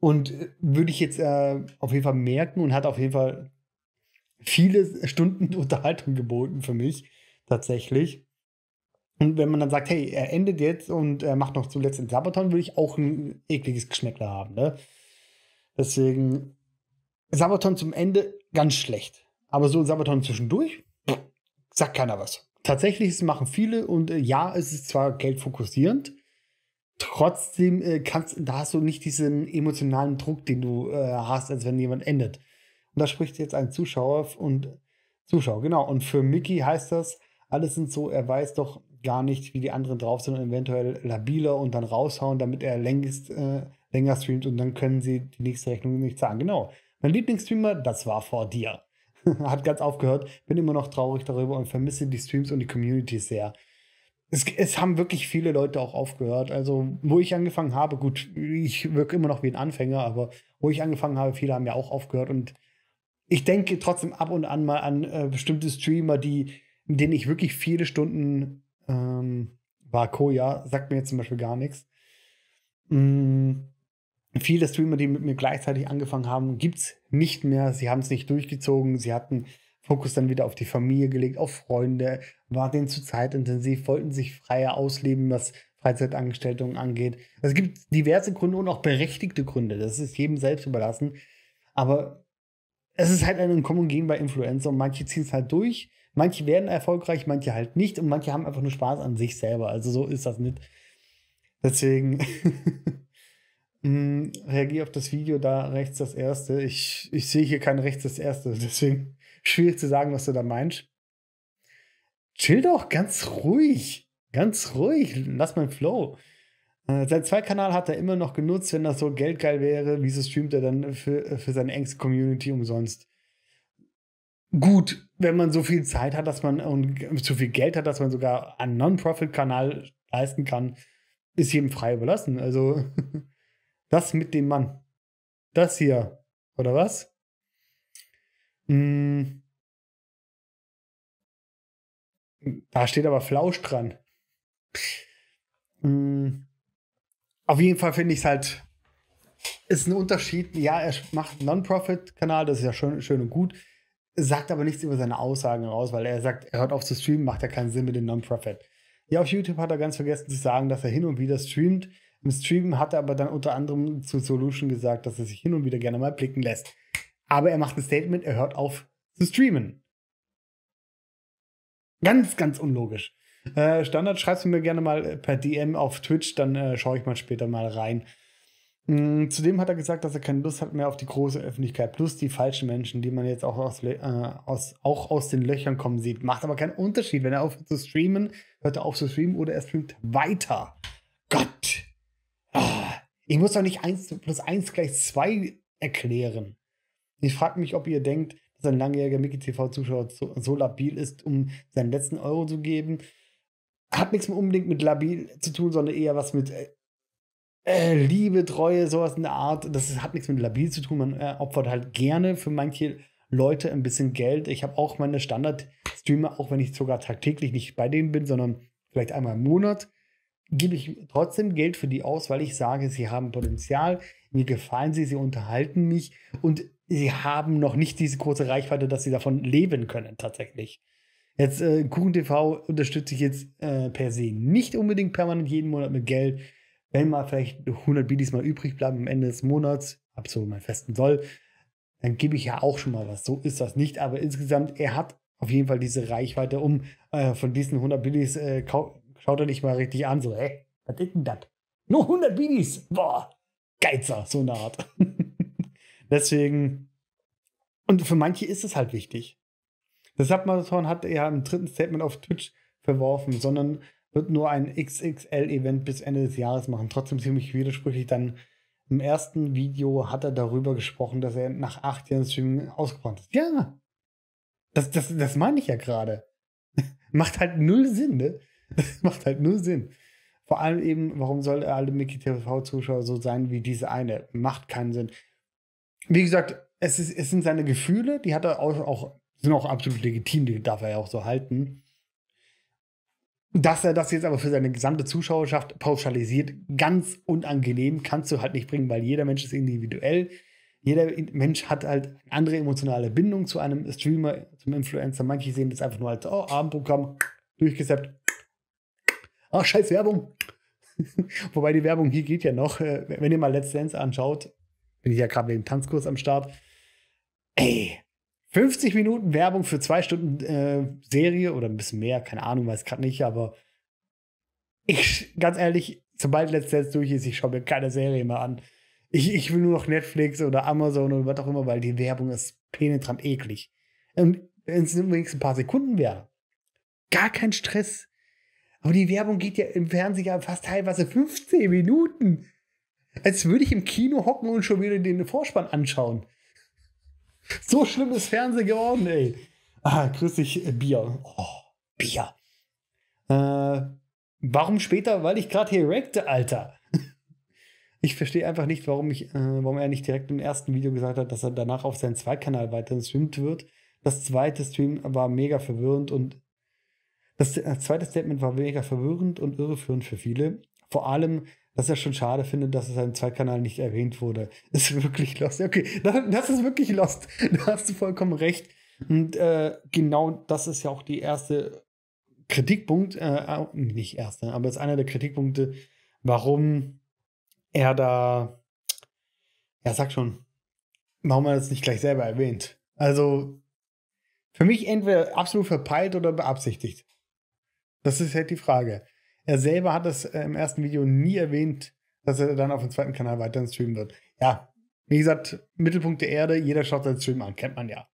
Und äh, würde ich jetzt äh, auf jeden Fall merken und hat auf jeden Fall viele Stunden Unterhaltung geboten für mich, tatsächlich. Und wenn man dann sagt, hey, er endet jetzt und er macht noch zuletzt den Sabaton, würde ich auch ein ekliges Geschmäckler haben. Ne? Deswegen Sabaton zum Ende ganz schlecht. Aber so ein Sabaton zwischendurch sagt keiner was. Tatsächlich, es machen viele und äh, ja, es ist zwar geldfokussierend, trotzdem äh, kannst, da hast du nicht diesen emotionalen Druck, den du äh, hast, als wenn jemand endet. Und da spricht jetzt ein Zuschauer und Zuschauer, genau. Und für Mickey heißt das, alles sind so, er weiß doch gar nicht, wie die anderen drauf sind und eventuell labiler und dann raushauen, damit er längst, äh, länger streamt und dann können sie die nächste Rechnung nicht zahlen. Genau. Mein Lieblingsstreamer, das war vor dir. Hat ganz aufgehört, bin immer noch traurig darüber und vermisse die Streams und die Community sehr es, es, haben wirklich viele Leute auch aufgehört. Also, wo ich angefangen habe, gut, ich wirke immer noch wie ein Anfänger, aber wo ich angefangen habe, viele haben ja auch aufgehört. Und ich denke trotzdem ab und an mal an äh, bestimmte Streamer, die, mit denen ich wirklich viele Stunden ähm, war. Koja sagt mir jetzt zum Beispiel gar nichts. Mhm. Viele Streamer, die mit mir gleichzeitig angefangen haben, gibt es nicht mehr. Sie haben es nicht durchgezogen. Sie hatten Fokus dann wieder auf die Familie gelegt, auf Freunde, war denen zu zeitintensiv, wollten sich freier ausleben, was Freizeitangestellungen angeht. Es gibt diverse Gründe und auch berechtigte Gründe. Das ist jedem selbst überlassen. Aber es ist halt ein Kommen und Gehen bei Influencer und manche ziehen es halt durch, manche werden erfolgreich, manche halt nicht und manche haben einfach nur Spaß an sich selber. Also so ist das nicht. Deswegen mm, reagiere auf das Video da rechts das erste. Ich, ich sehe hier kein rechts das erste, deswegen Schwierig zu sagen, was du da meinst. Chill doch ganz ruhig. Ganz ruhig. Lass mal Flow. Äh, Sein Zweikanal hat er immer noch genutzt, wenn das so geldgeil wäre. Wieso streamt er dann für, für seine engste Community umsonst? Gut, wenn man so viel Zeit hat, dass man und zu viel Geld hat, dass man sogar einen Non-Profit-Kanal leisten kann, ist jedem frei überlassen. Also, das mit dem Mann. Das hier, oder was? Hm. Hm, da steht aber Flausch dran. Hm. Auf jeden Fall finde ich es halt, ist ein Unterschied. Ja, er macht einen Non-Profit-Kanal, das ist ja schön, schön und gut, sagt aber nichts über seine Aussagen raus, weil er sagt, er hört auf zu streamen, macht ja keinen Sinn mit dem Non-Profit. Ja, auf YouTube hat er ganz vergessen zu sagen, dass er hin und wieder streamt. Im Stream hat er aber dann unter anderem zu Solution gesagt, dass er sich hin und wieder gerne mal blicken lässt aber er macht ein Statement, er hört auf zu streamen. Ganz, ganz unlogisch. Äh, Standard schreibst du mir gerne mal äh, per DM auf Twitch, dann äh, schaue ich mal später mal rein. Mm, zudem hat er gesagt, dass er keine Lust hat mehr auf die große Öffentlichkeit, plus die falschen Menschen, die man jetzt auch aus, äh, aus, auch aus den Löchern kommen sieht. Macht aber keinen Unterschied. Wenn er aufhört zu streamen, hört er auf zu streamen oder er streamt weiter. Gott! Oh, ich muss doch nicht 1 plus 1 gleich 2 erklären. Ich frage mich, ob ihr denkt, dass ein langjähriger Mickey TV-Zuschauer so, so labil ist, um seinen letzten Euro zu geben. Hat nichts unbedingt mit labil zu tun, sondern eher was mit äh, äh Liebe, Treue, sowas in der Art. Das hat nichts mit labil zu tun. Man äh, opfert halt gerne für manche Leute ein bisschen Geld. Ich habe auch meine Standard-Streamer, auch wenn ich sogar tagtäglich nicht bei denen bin, sondern vielleicht einmal im Monat, gebe ich trotzdem Geld für die aus, weil ich sage, sie haben Potenzial, mir gefallen sie, sie unterhalten mich und sie haben noch nicht diese große Reichweite, dass sie davon leben können, tatsächlich. Jetzt, äh, Kuchen unterstütze ich jetzt äh, per se nicht unbedingt permanent jeden Monat mit Geld. Wenn mal vielleicht 100 Bidis mal übrig bleiben am Ende des Monats, absolut meinen festen Soll, dann gebe ich ja auch schon mal was. So ist das nicht. Aber insgesamt, er hat auf jeden Fall diese Reichweite, um äh, von diesen 100 Bidis, äh, schaut er nicht mal richtig an, so, hä, was ist denn das? Nur 100 Bidis! Boah, Geizer, so eine Art. Deswegen, und für manche ist es halt wichtig. Das Submarathon hat er ja im dritten Statement auf Twitch verworfen, sondern wird nur ein XXL-Event bis Ende des Jahres machen. Trotzdem ziemlich widersprüchlich. Dann im ersten Video hat er darüber gesprochen, dass er nach acht Jahren Streaming ausgebrannt ist. Ja, das, das, das meine ich ja gerade. macht halt null Sinn, ne? macht halt null Sinn. Vor allem eben, warum soll alle Mickey TV-Zuschauer so sein wie diese eine? Macht keinen Sinn wie gesagt, es, ist, es sind seine Gefühle, die hat er auch, auch, sind auch absolut legitim, die darf er ja auch so halten. Dass er das jetzt aber für seine gesamte Zuschauerschaft pauschalisiert, ganz unangenehm, kannst du halt nicht bringen, weil jeder Mensch ist individuell. Jeder Mensch hat halt andere emotionale Bindung zu einem Streamer, zum Influencer. Manche sehen das einfach nur als, oh, Abendprogramm, durchgesappt. Ach, oh, scheiß Werbung. Wobei die Werbung hier geht ja noch. Äh, wenn ihr mal Let's Dance anschaut, bin ich ja gerade wegen Tanzkurs am Start. Ey, 50 Minuten Werbung für zwei Stunden äh, Serie oder ein bisschen mehr, keine Ahnung, weiß gerade nicht, aber ich, ganz ehrlich, sobald letztes Dance durch ist, ich schaue mir keine Serie mehr an. Ich, ich will nur noch Netflix oder Amazon oder was auch immer, weil die Werbung ist penetrant eklig. Und wenn es übrigens ein paar Sekunden wäre, gar kein Stress. Aber die Werbung geht ja im Fernsehen ja fast teilweise 15 Minuten. Als würde ich im Kino hocken und schon wieder den Vorspann anschauen. So schlimm ist Fernsehen geworden, ey. Ah, grüß dich, äh, Bier. Oh, Bier. Äh, warum später? Weil ich gerade hier rackte, Alter. Ich verstehe einfach nicht, warum, ich, äh, warum er nicht direkt im ersten Video gesagt hat, dass er danach auf seinen Zweitkanal weiter streamt wird. Das zweite Stream war mega verwirrend und das äh, zweite Statement war mega verwirrend und irreführend für viele. Vor allem, was ich ja schon schade finde, dass es zwei Zweitkanal nicht erwähnt wurde. Das ist wirklich Lost. Okay, das, ist wirklich Lost. Da hast du vollkommen recht. Und äh, genau das ist ja auch die erste Kritikpunkt, äh, nicht erste, aber es ist einer der Kritikpunkte, warum er da, ja, sag schon, warum er das nicht gleich selber erwähnt. Also für mich entweder absolut verpeilt oder beabsichtigt. Das ist halt die Frage. Er selber hat es äh, im ersten Video nie erwähnt, dass er dann auf dem zweiten Kanal weiter streamen wird. Ja, wie gesagt, Mittelpunkt der Erde, jeder schaut seinen Stream an, kennt man ja.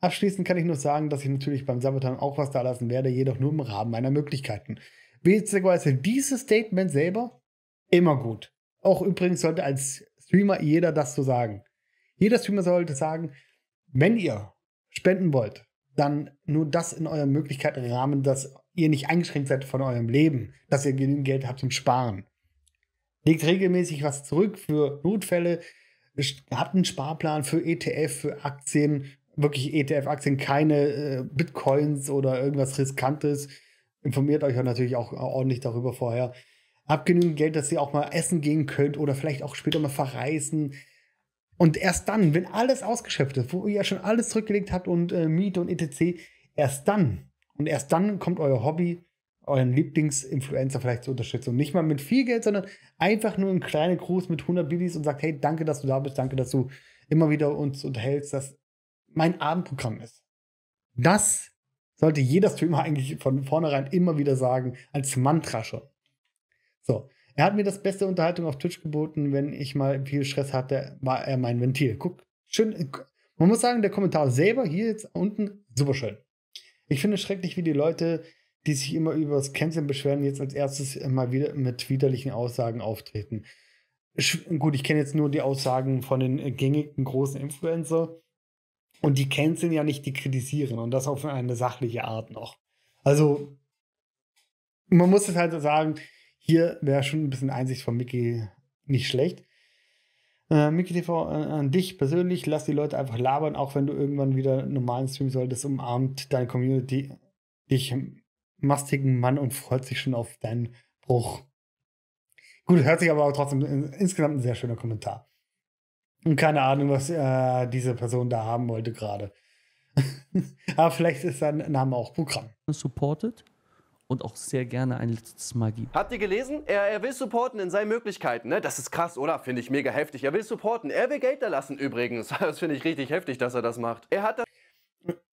Abschließend kann ich nur sagen, dass ich natürlich beim Sabotan auch was da lassen werde, jedoch nur im Rahmen meiner Möglichkeiten. Witzigerweise dieses Statement selber immer gut. Auch übrigens sollte als Streamer jeder das so sagen. Jeder Streamer sollte sagen, wenn ihr spenden wollt, dann nur das in eurem Möglichkeitenrahmen, das ihr nicht eingeschränkt seid von eurem Leben, dass ihr genügend Geld habt zum Sparen. Legt regelmäßig was zurück für Notfälle, habt einen Sparplan für ETF, für Aktien, wirklich ETF-Aktien, keine äh, Bitcoins oder irgendwas Riskantes. Informiert euch natürlich auch äh, ordentlich darüber vorher. Habt genügend Geld, dass ihr auch mal essen gehen könnt oder vielleicht auch später mal verreisen. Und erst dann, wenn alles ausgeschöpft ist, wo ihr ja schon alles zurückgelegt habt und äh, Miete und etc., erst dann und erst dann kommt euer Hobby, euren Lieblingsinfluencer vielleicht zur Unterstützung. Nicht mal mit viel Geld, sondern einfach nur ein kleiner Gruß mit 100 Billys und sagt, hey, danke, dass du da bist, danke, dass du immer wieder uns unterhältst, dass mein Abendprogramm ist. Das sollte jeder Streamer eigentlich von vornherein immer wieder sagen, als Mantra schon. So, er hat mir das beste Unterhaltung auf Twitch geboten, wenn ich mal viel Stress hatte, war er mein Ventil. Guck, schön, man muss sagen, der Kommentar selber hier jetzt unten, super schön. Ich finde es schrecklich, wie die Leute, die sich immer über das Canceln beschweren, jetzt als erstes mal wieder mit widerlichen Aussagen auftreten. Sch gut, ich kenne jetzt nur die Aussagen von den äh, gängigen großen Influencer. Und die canceln ja nicht, die kritisieren. Und das auf eine sachliche Art noch. Also, man muss es halt so sagen, hier wäre schon ein bisschen Einsicht von Mickey nicht schlecht. Äh, MikiTV an, äh, an dich persönlich, lass die Leute einfach labern, auch wenn du irgendwann wieder normalen Stream solltest, umarmt deine Community dich mastigen Mann und freut sich schon auf deinen Bruch. Gut, hört sich aber trotzdem insgesamt ein sehr schöner Kommentar. Und keine Ahnung, was äh, diese Person da haben wollte gerade. aber vielleicht ist sein Name auch Programm. Supported? und auch sehr gerne ein letztes Mal gibt. Habt ihr gelesen? Er, er will supporten in seinen Möglichkeiten. Ne? Das ist krass, oder? Finde ich mega heftig. Er will supporten. Er will Geld da lassen übrigens. Das finde ich richtig heftig, dass er das macht. Er hat das.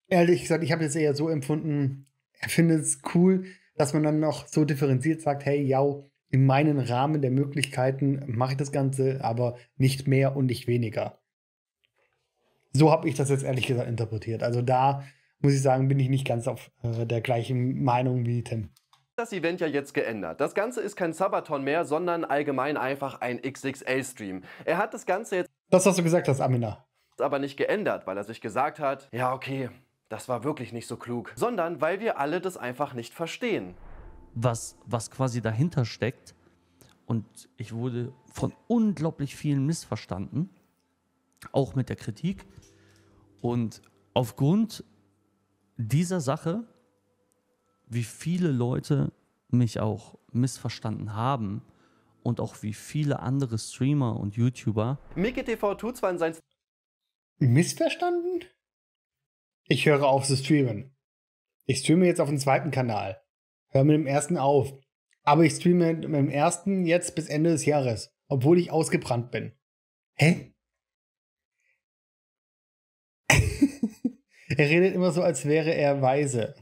Ehrlich gesagt, ich habe es eher so empfunden, er findet es cool, dass man dann noch so differenziert sagt, hey, ja, in meinem Rahmen der Möglichkeiten mache ich das Ganze, aber nicht mehr und nicht weniger. So habe ich das jetzt ehrlich gesagt interpretiert. Also da muss ich sagen, bin ich nicht ganz auf äh, der gleichen Meinung wie Tim das Event ja jetzt geändert. Das Ganze ist kein Sabaton mehr, sondern allgemein einfach ein XXL-Stream. Er hat das Ganze jetzt. Das, was du gesagt hast, Amina. Aber nicht geändert, weil er sich gesagt hat, ja, okay, das war wirklich nicht so klug. Sondern weil wir alle das einfach nicht verstehen. Was, was quasi dahinter steckt. Und ich wurde von unglaublich vielen missverstanden. Auch mit der Kritik. Und aufgrund dieser Sache, wie viele Leute mich auch missverstanden haben und auch wie viele andere Streamer und YouTuber. Mickey TV tut zwar in sein Missverstanden? Ich höre auf zu streamen. Ich streame jetzt auf dem zweiten Kanal. Hör mit dem ersten auf. Aber ich streame mit dem ersten jetzt bis Ende des Jahres, obwohl ich ausgebrannt bin. Hä? Er redet immer so, als wäre er weise.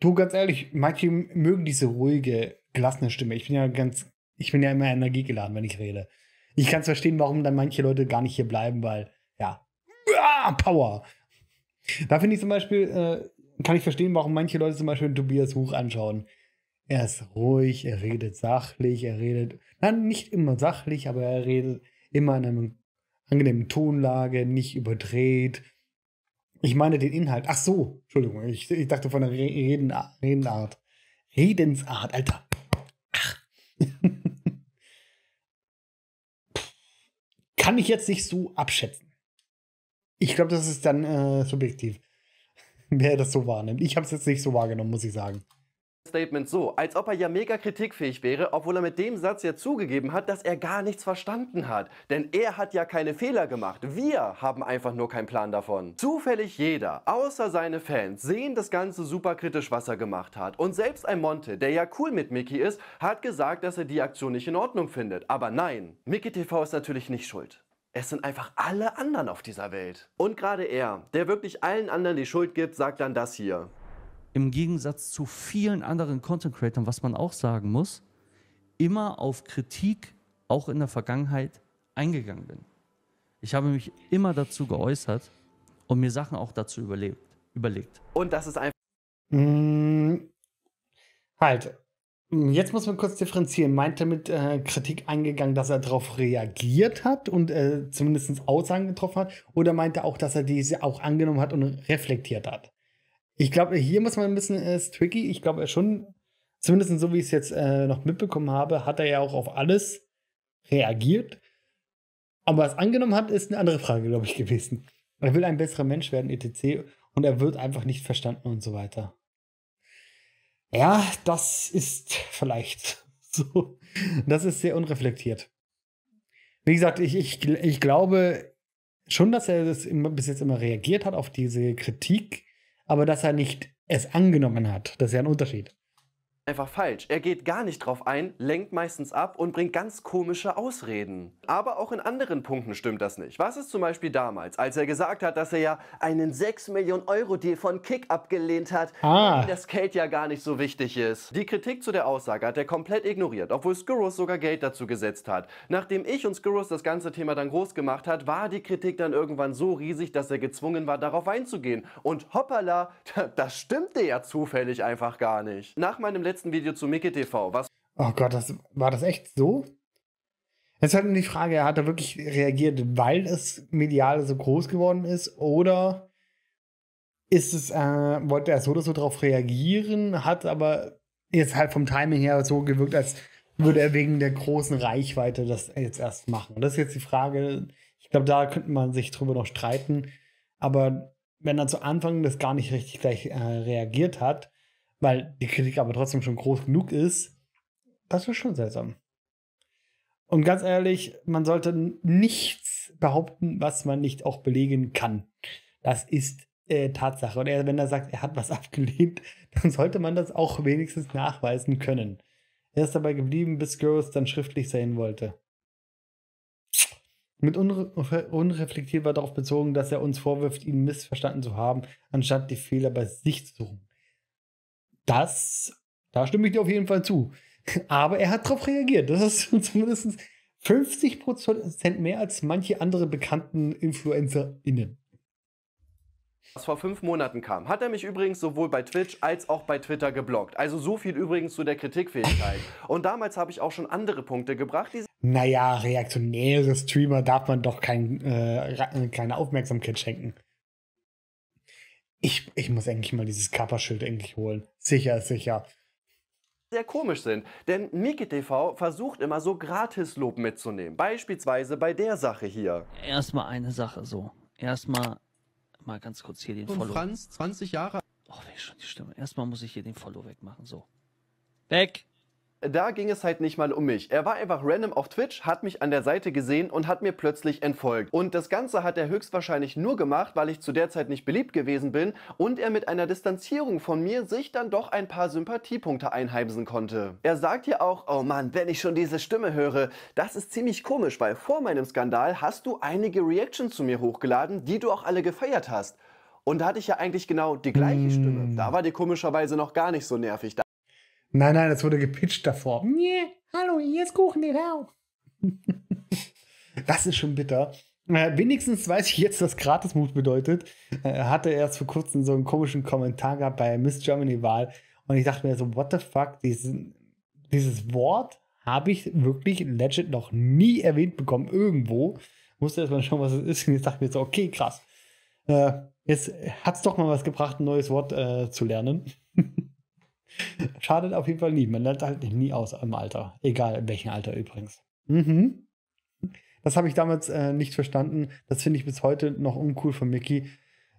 Du, ganz ehrlich, manche mögen diese ruhige, gelassene Stimme. Ich bin ja ganz, ich bin ja immer energiegeladen, wenn ich rede. Ich kann es verstehen, warum dann manche Leute gar nicht hier bleiben, weil, ja, ah, Power. Da finde ich zum Beispiel, äh, kann ich verstehen, warum manche Leute zum Beispiel Tobias Huch anschauen. Er ist ruhig, er redet sachlich, er redet, nein, nicht immer sachlich, aber er redet immer in einer angenehmen Tonlage, nicht überdreht. Ich meine den Inhalt. Ach so, Entschuldigung, ich, ich dachte von der Reden, Redenart. Redensart, Alter. Ach. Kann ich jetzt nicht so abschätzen. Ich glaube, das ist dann äh, subjektiv, wer das so wahrnimmt. Ich habe es jetzt nicht so wahrgenommen, muss ich sagen. Statement so, als ob er ja mega kritikfähig wäre, obwohl er mit dem Satz ja zugegeben hat, dass er gar nichts verstanden hat. Denn er hat ja keine Fehler gemacht. Wir haben einfach nur keinen Plan davon. Zufällig jeder, außer seine Fans, sehen das Ganze super kritisch, was er gemacht hat. Und selbst ein Monte, der ja cool mit Mickey ist, hat gesagt, dass er die Aktion nicht in Ordnung findet. Aber nein, Mickey TV ist natürlich nicht schuld. Es sind einfach alle anderen auf dieser Welt. Und gerade er, der wirklich allen anderen die Schuld gibt, sagt dann das hier im Gegensatz zu vielen anderen Content Creators, was man auch sagen muss, immer auf Kritik, auch in der Vergangenheit, eingegangen bin. Ich habe mich immer dazu geäußert und mir Sachen auch dazu überlebt, überlegt. Und das ist einfach. Hm, mm, halt. Jetzt muss man kurz differenzieren. Meint er mit äh, Kritik eingegangen, dass er darauf reagiert hat und äh, zumindest Aussagen getroffen hat? Oder meint er auch, dass er diese auch angenommen hat und reflektiert hat? Ich glaube, hier muss man ein bisschen äh, tricky. Ich glaube er schon, zumindest so wie ich es jetzt äh, noch mitbekommen habe, hat er ja auch auf alles reagiert. Aber was angenommen hat, ist eine andere Frage, glaube ich, gewesen. Er will ein besserer Mensch werden, etc. Und er wird einfach nicht verstanden und so weiter. Ja, das ist vielleicht so. Das ist sehr unreflektiert. Wie gesagt, ich, ich, ich glaube schon, dass er das immer, bis jetzt immer reagiert hat auf diese Kritik aber dass er nicht es angenommen hat. Das ist ja ein Unterschied einfach falsch. Er geht gar nicht drauf ein, lenkt meistens ab und bringt ganz komische Ausreden. Aber auch in anderen Punkten stimmt das nicht. Was ist zum Beispiel damals, als er gesagt hat, dass er ja einen 6 Millionen Euro Deal von Kick abgelehnt hat, ah. das Geld ja gar nicht so wichtig ist. Die Kritik zu der Aussage hat er komplett ignoriert, obwohl Skurrus sogar Geld dazu gesetzt hat. Nachdem ich und Skurrus das ganze Thema dann groß gemacht hat, war die Kritik dann irgendwann so riesig, dass er gezwungen war, darauf einzugehen. Und hoppala, das stimmte ja zufällig einfach gar nicht. Nach meinem letzten letzten Video zu Mickey TV. Was oh Gott, das, war das echt so? Jetzt halt nur die Frage, hat er wirklich reagiert, weil es medial so groß geworden ist oder ist es, äh, wollte er so oder so darauf reagieren, hat aber jetzt halt vom Timing her so gewirkt, als würde er wegen der großen Reichweite das jetzt erst machen. Das ist jetzt die Frage, ich glaube, da könnte man sich drüber noch streiten, aber wenn er zu Anfang das gar nicht richtig gleich äh, reagiert hat, weil die Kritik aber trotzdem schon groß genug ist, das ist schon seltsam. Und ganz ehrlich, man sollte nichts behaupten, was man nicht auch belegen kann. Das ist äh, Tatsache. Und er, wenn er sagt, er hat was abgelehnt, dann sollte man das auch wenigstens nachweisen können. Er ist dabei geblieben, bis Girls dann schriftlich sehen wollte. Mit unre unreflektiert war darauf bezogen, dass er uns vorwirft, ihn missverstanden zu haben, anstatt die Fehler bei sich zu suchen. Das, da stimme ich dir auf jeden Fall zu. Aber er hat darauf reagiert. Das ist zumindest 50 mehr als manche andere bekannten InfluencerInnen. Was vor fünf Monaten kam, hat er mich übrigens sowohl bei Twitch als auch bei Twitter geblockt. Also so viel übrigens zu der Kritikfähigkeit. Und damals habe ich auch schon andere Punkte gebracht. Die naja, reaktionäre Streamer darf man doch kein, äh, keine Aufmerksamkeit schenken ich, ich muss eigentlich mal dieses Kapperschild endlich holen. Sicher, sicher. Sehr komisch sind, denn Miki TV versucht immer so Gratislob mitzunehmen. Beispielsweise bei der Sache hier. Erstmal eine Sache so. Erstmal mal ganz kurz hier den Und Follow. Franz, 20 Jahre. Oh, wie schon die Stimme. Erstmal muss ich hier den Follow wegmachen. So. Weg! da ging es halt nicht mal um mich. Er war einfach random auf Twitch, hat mich an der Seite gesehen und hat mir plötzlich entfolgt. Und das Ganze hat er höchstwahrscheinlich nur gemacht, weil ich zu der Zeit nicht beliebt gewesen bin und er mit einer Distanzierung von mir sich dann doch ein paar Sympathiepunkte einheimsen konnte. Er sagt hier auch, oh Mann, wenn ich schon diese Stimme höre, das ist ziemlich komisch, weil vor meinem Skandal hast du einige Reactions zu mir hochgeladen, die du auch alle gefeiert hast. Und da hatte ich ja eigentlich genau die gleiche Stimme. Hm. Da war die komischerweise noch gar nicht so nervig. Nein, nein, das wurde gepitcht davor. Nee, hallo, hier ist Kuchen, der auch. das ist schon bitter. Äh, wenigstens weiß ich jetzt, was Gratismut bedeutet. äh, hatte erst vor kurzem so einen komischen Kommentar gehabt bei Miss Germany-Wahl. Und ich dachte mir so, what the fuck, diesen, dieses Wort habe ich wirklich legit noch nie erwähnt bekommen, irgendwo. Musste erstmal schauen, was es ist. Und jetzt dachte ich mir so, okay, krass. Äh, jetzt hat es doch mal was gebracht, ein neues Wort äh, zu lernen. Schadet auf jeden Fall nie. Man lernt halt nie aus im Alter. Egal in welchem Alter übrigens. Mhm. Das habe ich damals äh, nicht verstanden. Das finde ich bis heute noch uncool von Mickey.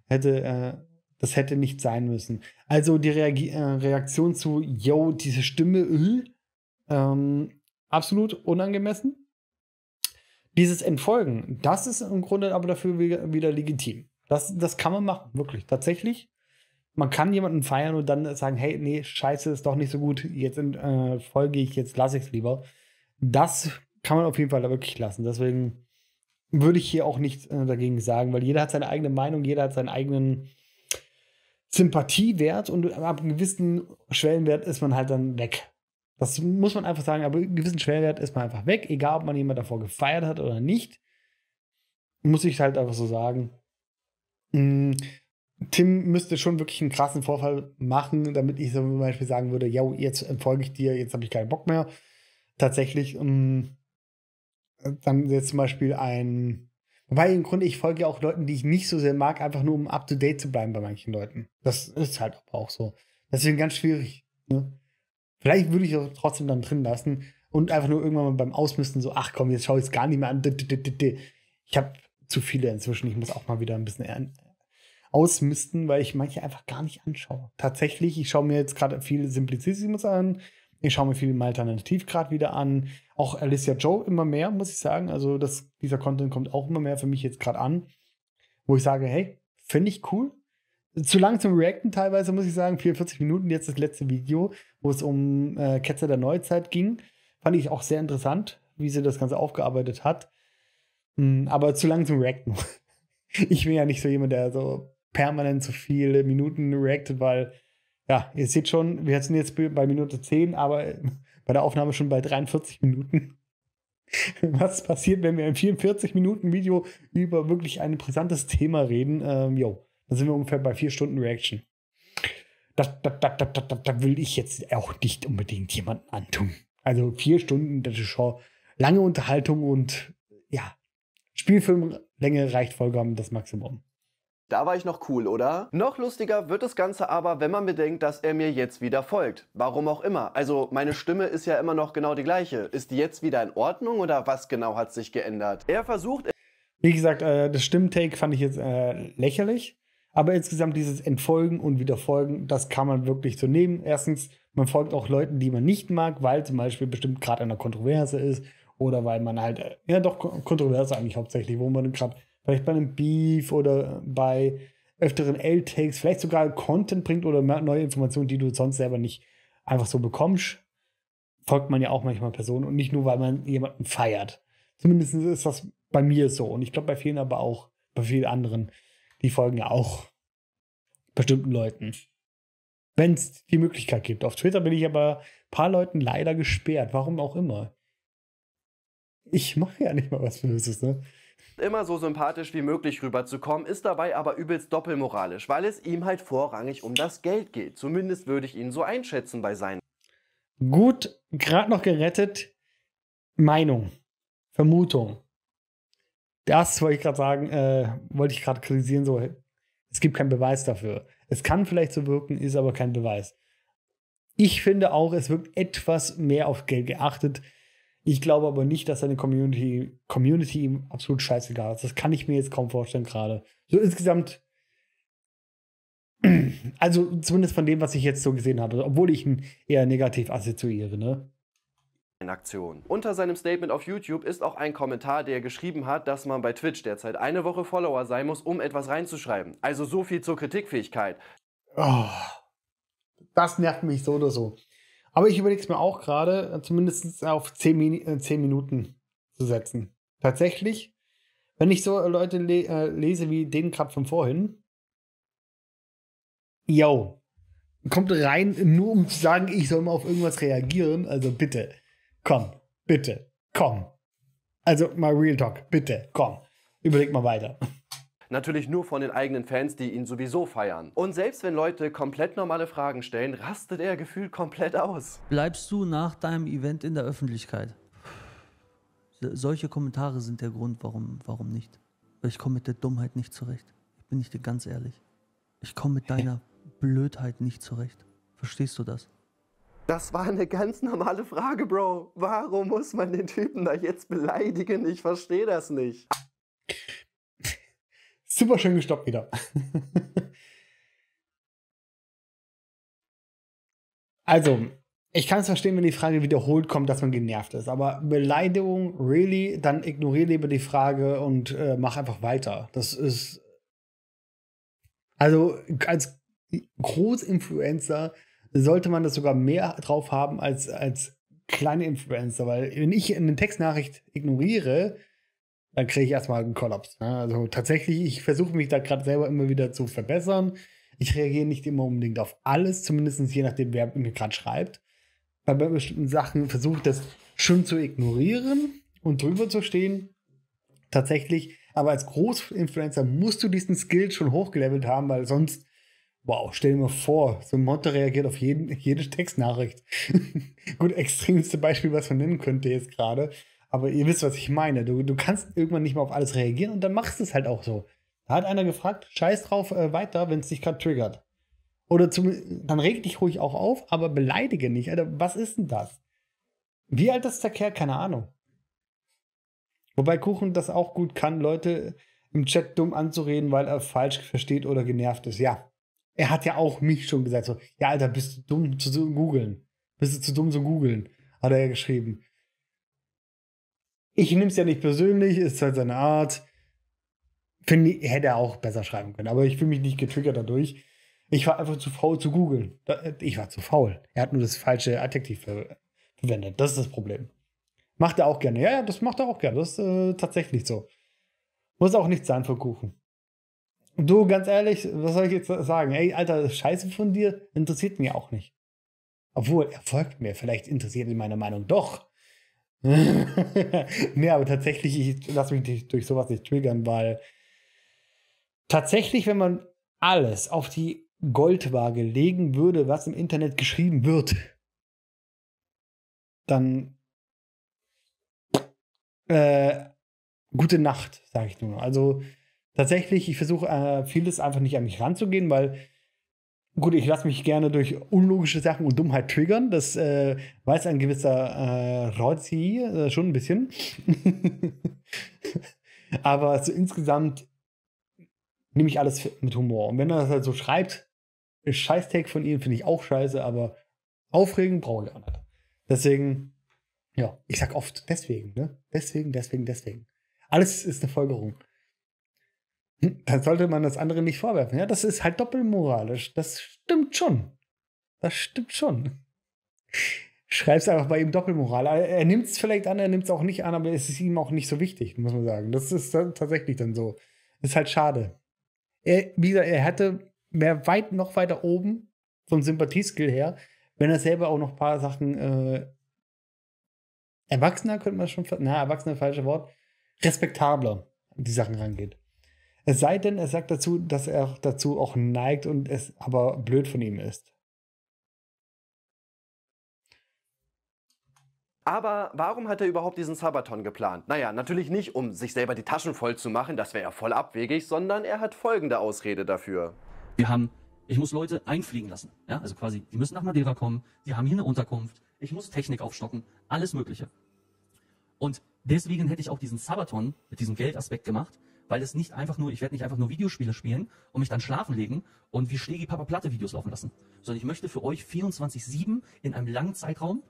Hätte, äh, das hätte nicht sein müssen. Also die Reagi äh, Reaktion zu, yo, diese Stimme, äh, ähm, absolut unangemessen. Dieses Entfolgen, das ist im Grunde aber dafür wieder, wieder legitim. Das, das kann man machen, wirklich. Tatsächlich man kann jemanden feiern und dann sagen, hey, nee, scheiße, ist doch nicht so gut, jetzt äh, folge ich, jetzt lasse ich es lieber. Das kann man auf jeden Fall da wirklich lassen. Deswegen würde ich hier auch nichts äh, dagegen sagen, weil jeder hat seine eigene Meinung, jeder hat seinen eigenen Sympathiewert und ab einem gewissen Schwellenwert ist man halt dann weg. Das muss man einfach sagen, aber einem gewissen Schwellenwert ist man einfach weg, egal ob man jemand davor gefeiert hat oder nicht. Muss ich halt einfach so sagen. Mhm Tim müsste schon wirklich einen krassen Vorfall machen, damit ich zum Beispiel sagen würde, ja, jetzt folge ich dir, jetzt habe ich keinen Bock mehr. Tatsächlich, um, ähm, dann jetzt zum Beispiel ein, wobei im Grunde ich folge ja auch Leuten, die ich nicht so sehr mag, einfach nur um up to date zu bleiben bei manchen Leuten. Das ist halt auch so. Deswegen ganz schwierig. Ne? Vielleicht würde ich es trotzdem dann drin lassen und einfach nur irgendwann mal beim Ausmisten so, ach komm, jetzt schaue ich es gar nicht mehr an. Ich habe zu viele inzwischen. Ich muss auch mal wieder ein bisschen ausmisten, weil ich manche einfach gar nicht anschaue. Tatsächlich, ich schaue mir jetzt gerade viel Simplicissimus an, ich schaue mir viel im Alternativgrad wieder an, auch Alicia Joe immer mehr, muss ich sagen. Also das, dieser Content kommt auch immer mehr für mich jetzt gerade an, wo ich sage, hey, finde ich cool. Zu lang zum Reacten teilweise, muss ich sagen, 44 Minuten, jetzt das letzte Video, wo es um äh, Ketzer der Neuzeit ging. Fand ich auch sehr interessant, wie sie das Ganze aufgearbeitet hat. Hm, aber zu lang zum Reacten. Ich bin ja nicht so jemand, der so permanent so viele Minuten reacted, weil, ja, ihr seht schon, wir sind jetzt bei Minute 10, aber äh, bei der Aufnahme schon bei 43 Minuten. Was passiert, wenn wir im 44 Minuten Video über wirklich ein brisantes Thema reden? Ähm, jo, dann sind wir ungefähr bei vier Stunden Reaction. Das, das, das, das, das, das will ich jetzt auch nicht unbedingt jemanden antun. Also vier Stunden, das ist schon lange Unterhaltung und ja, Spielfilmlänge reicht vollkommen das Maximum. Da war ich noch cool, oder? Noch lustiger wird das Ganze aber, wenn man bedenkt, dass er mir jetzt wieder folgt. Warum auch immer. Also meine Stimme ist ja immer noch genau die gleiche. Ist die jetzt wieder in Ordnung oder was genau hat sich geändert? Er versucht. Wie gesagt, äh, das Stimmtake fand ich jetzt äh, lächerlich. Aber insgesamt dieses Entfolgen und Wiederfolgen, das kann man wirklich so nehmen. Erstens, man folgt auch Leuten, die man nicht mag, weil zum Beispiel bestimmt gerade eine Kontroverse ist oder weil man halt, äh, ja doch, Kontroverse eigentlich hauptsächlich, wo man gerade vielleicht bei einem Beef oder bei öfteren L-Takes, vielleicht sogar Content bringt oder neue Informationen, die du sonst selber nicht einfach so bekommst, folgt man ja auch manchmal Personen und nicht nur, weil man jemanden feiert. Zumindest ist das bei mir so und ich glaube bei vielen aber auch, bei vielen anderen, die folgen ja auch bestimmten Leuten. Wenn es die Möglichkeit gibt. Auf Twitter bin ich aber ein paar Leuten leider gesperrt, warum auch immer. Ich mache ja nicht mal was Böses, ne? immer so sympathisch wie möglich rüberzukommen, ist dabei aber übelst doppelmoralisch, weil es ihm halt vorrangig um das Geld geht. Zumindest würde ich ihn so einschätzen bei seinen. Gut, gerade noch gerettet. Meinung, Vermutung. Das wollte ich gerade sagen, äh, wollte ich gerade kritisieren. So, es gibt keinen Beweis dafür. Es kann vielleicht so wirken, ist aber kein Beweis. Ich finde auch, es wirkt etwas mehr auf Geld geachtet. Ich glaube aber nicht, dass seine Community, Community ihm absolut scheißegal ist. Das kann ich mir jetzt kaum vorstellen gerade. So insgesamt, also zumindest von dem, was ich jetzt so gesehen habe, obwohl ich ihn eher negativ assoziiere, ne? Aktion. Unter seinem Statement auf YouTube ist auch ein Kommentar, der geschrieben hat, dass man bei Twitch derzeit eine Woche Follower sein muss, um etwas reinzuschreiben. Also so viel zur Kritikfähigkeit. Oh, das nervt mich so oder so. Aber ich überlege es mir auch gerade, äh, zumindest äh, auf 10, Min 10 Minuten zu setzen. Tatsächlich, wenn ich so Leute le äh, lese wie den gerade von vorhin, yo, kommt rein, nur um zu sagen, ich soll mal auf irgendwas reagieren. Also bitte, komm, bitte, komm. Also mal Real Talk, bitte, komm. Überleg mal weiter. Natürlich nur von den eigenen Fans, die ihn sowieso feiern. Und selbst wenn Leute komplett normale Fragen stellen, rastet er gefühlt komplett aus. Bleibst du nach deinem Event in der Öffentlichkeit? Solche Kommentare sind der Grund, warum, warum nicht. Ich komme mit der Dummheit nicht zurecht. bin ich dir ganz ehrlich. Ich komme mit deiner Blödheit nicht zurecht. Verstehst du das? Das war eine ganz normale Frage, Bro. Warum muss man den Typen da jetzt beleidigen? Ich verstehe das nicht. Super schön gestoppt wieder. also, ich kann es verstehen, wenn die Frage wiederholt kommt, dass man genervt ist. Aber Beleidigung, really, dann ignoriere lieber die Frage und äh, mach einfach weiter. Das ist. Also, als Großinfluencer sollte man das sogar mehr drauf haben als als kleine Influencer, weil wenn ich eine Textnachricht ignoriere, dann kriege ich erstmal einen Kollaps. Ne? Also tatsächlich, ich versuche mich da gerade selber immer wieder zu verbessern. Ich reagiere nicht immer unbedingt auf alles, zumindest je nachdem, wer mir gerade schreibt. Bei bestimmten Sachen versuche ich das schon zu ignorieren und drüber zu stehen. Tatsächlich, aber als Großinfluencer musst du diesen Skill schon hochgelevelt haben, weil sonst, wow, stell dir mal vor, so ein Motto reagiert auf jeden, jede Textnachricht. Gut, extremste Beispiel, was man nennen könnte jetzt gerade. Aber ihr wisst, was ich meine. Du, du kannst irgendwann nicht mehr auf alles reagieren und dann machst du es halt auch so. Da hat einer gefragt, scheiß drauf äh, weiter, wenn es dich gerade triggert. Oder zum, dann reg dich ruhig auch auf, aber beleidige nicht. Alter, was ist denn das? Wie alt ist der Kerl? Keine Ahnung. Wobei Kuchen das auch gut kann, Leute im Chat dumm anzureden, weil er falsch versteht oder genervt ist. Ja. Er hat ja auch mich schon gesagt, so, ja, Alter, bist du dumm zu googeln. Bist du zu dumm zu googeln, hat er ja geschrieben ich nehme es ja nicht persönlich, ist halt seine Art. Finde, hätte er auch besser schreiben können, aber ich fühle mich nicht getriggert dadurch. Ich war einfach zu faul zu googeln. Ich war zu faul. Er hat nur das falsche Adjektiv verwendet. Das ist das Problem. Macht er auch gerne. Ja, ja, das macht er auch gerne. Das ist äh, tatsächlich so. Muss auch nichts sein für Kuchen. Du, ganz ehrlich, was soll ich jetzt sagen? Ey, Alter, Scheiße von dir interessiert mir auch nicht. Obwohl, er folgt mir. Vielleicht interessiert ihn meine Meinung doch. nee, aber tatsächlich, ich lasse mich durch sowas nicht triggern, weil tatsächlich, wenn man alles auf die Goldwaage legen würde, was im Internet geschrieben wird, dann äh, gute Nacht, sage ich nur. Also tatsächlich, ich versuche äh, vieles einfach nicht an mich ranzugehen, weil Gut, ich lasse mich gerne durch unlogische Sachen und Dummheit triggern. Das äh, weiß ein gewisser äh, Rotzi äh, schon ein bisschen. Aber so insgesamt nehme ich alles mit Humor. Und wenn er das halt so schreibt, Scheiß-Take von ihm finde ich auch scheiße, aber aufregend brauche ich auch nicht. Deswegen, ja, ich sag oft deswegen, ne? Deswegen, deswegen, deswegen. Alles ist eine Folgerung. Hm, dann sollte man das andere nicht vorwerfen. Ja, das ist halt doppelmoralisch. Das stimmt schon. Das stimmt schon. Schreib's einfach bei ihm Doppelmoral. Er nimmt es vielleicht an, er nimmt es auch nicht an, aber es ist ihm auch nicht so wichtig, muss man sagen. Das ist dann tatsächlich dann so. Ist halt schade. Er, wie gesagt, er hätte mehr weit noch weiter oben vom Sympathieskill her, wenn er selber auch noch ein paar Sachen äh, erwachsener, könnte man schon, na, erwachsener, falsche Wort, respektabler an die Sachen rangeht. Es sei denn, er sagt dazu, dass er dazu auch neigt und es aber blöd von ihm ist. Aber warum hat er überhaupt diesen Sabaton geplant? Naja, natürlich nicht, um sich selber die Taschen voll zu machen, das wäre ja voll abwegig, sondern er hat folgende Ausrede dafür. Wir haben, ich muss Leute einfliegen lassen. Ja, also quasi, die müssen nach Madeira kommen, die haben hier eine Unterkunft, ich muss Technik aufstocken, alles Mögliche. Und deswegen hätte ich auch diesen Sabaton mit diesem Geldaspekt gemacht, weil es nicht einfach nur, ich werde nicht einfach nur Videospiele spielen und mich dann schlafen legen und wie Stegi Papa Platte Videos laufen lassen, sondern ich möchte für euch 24-7 in einem langen Zeitraum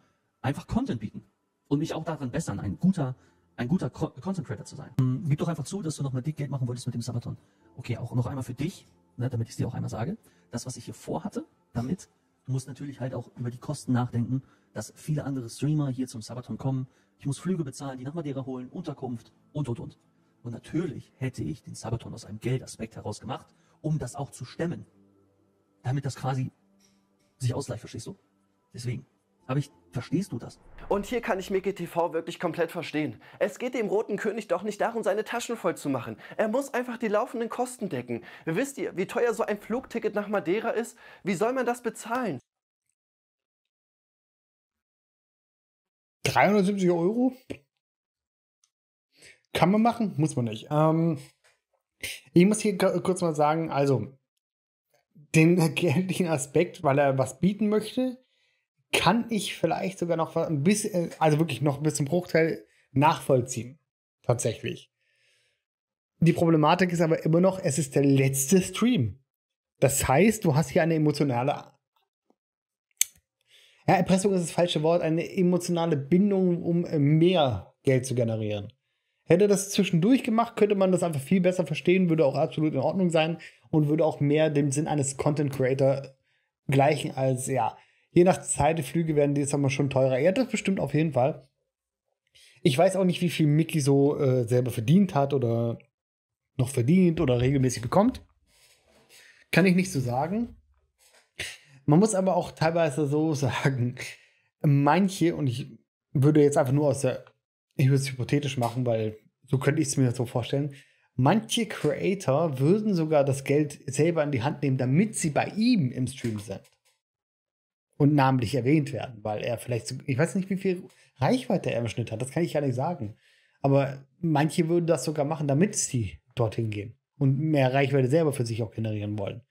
einfach Content bieten und mich auch daran bessern, ein guter, ein guter Content Creator zu sein. Hm, gib doch einfach zu, dass du noch mal dick Geld machen wolltest mit dem Sabaton. Okay, auch noch einmal für dich, ne, damit ich es dir auch einmal sage, das, was ich hier vorhatte, damit, du musst natürlich halt auch über die Kosten nachdenken, dass viele andere Streamer hier zum Sabaton kommen. Ich muss Flüge bezahlen, die nach Madeira holen, Unterkunft und, und, und. Und natürlich hätte ich den Sabaton aus einem Geldaspekt heraus gemacht, um das auch zu stemmen. Damit das quasi sich ausgleicht, verstehst du? Deswegen. Aber ich, verstehst du das? Und hier kann ich Mickey TV wirklich komplett verstehen. Es geht dem Roten König doch nicht darum, seine Taschen voll zu machen. Er muss einfach die laufenden Kosten decken. Wisst ihr, wie teuer so ein Flugticket nach Madeira ist? Wie soll man das bezahlen? 370 Euro? Kann man machen, muss man nicht. Ähm, ich muss hier kurz mal sagen, also den geldlichen Aspekt, weil er was bieten möchte, kann ich vielleicht sogar noch ein bisschen, äh, also wirklich noch bis zum Bruchteil nachvollziehen. Tatsächlich. Die Problematik ist aber immer noch, es ist der letzte Stream. Das heißt, du hast hier eine emotionale. Ja, Erpressung ist das falsche Wort, eine emotionale Bindung, um äh, mehr Geld zu generieren. Hätte das zwischendurch gemacht, könnte man das einfach viel besser verstehen, würde auch absolut in Ordnung sein und würde auch mehr dem Sinn eines Content Creator gleichen als, ja, je nach Zeit, die Flüge werden die jetzt aber schon teurer. Ja, das bestimmt auf jeden Fall. Ich weiß auch nicht, wie viel Mickey so äh, selber verdient hat oder noch verdient oder regelmäßig bekommt. Kann ich nicht so sagen. Man muss aber auch teilweise so sagen, manche, und ich würde jetzt einfach nur aus der ich würde es hypothetisch machen, weil so könnte ich es mir so vorstellen. Manche Creator würden sogar das Geld selber in die Hand nehmen, damit sie bei ihm im Stream sind. Und namentlich erwähnt werden, weil er vielleicht, ich weiß nicht, wie viel Reichweite er im Schnitt hat, das kann ich gar nicht sagen. Aber manche würden das sogar machen, damit sie dorthin gehen und mehr Reichweite selber für sich auch generieren wollen.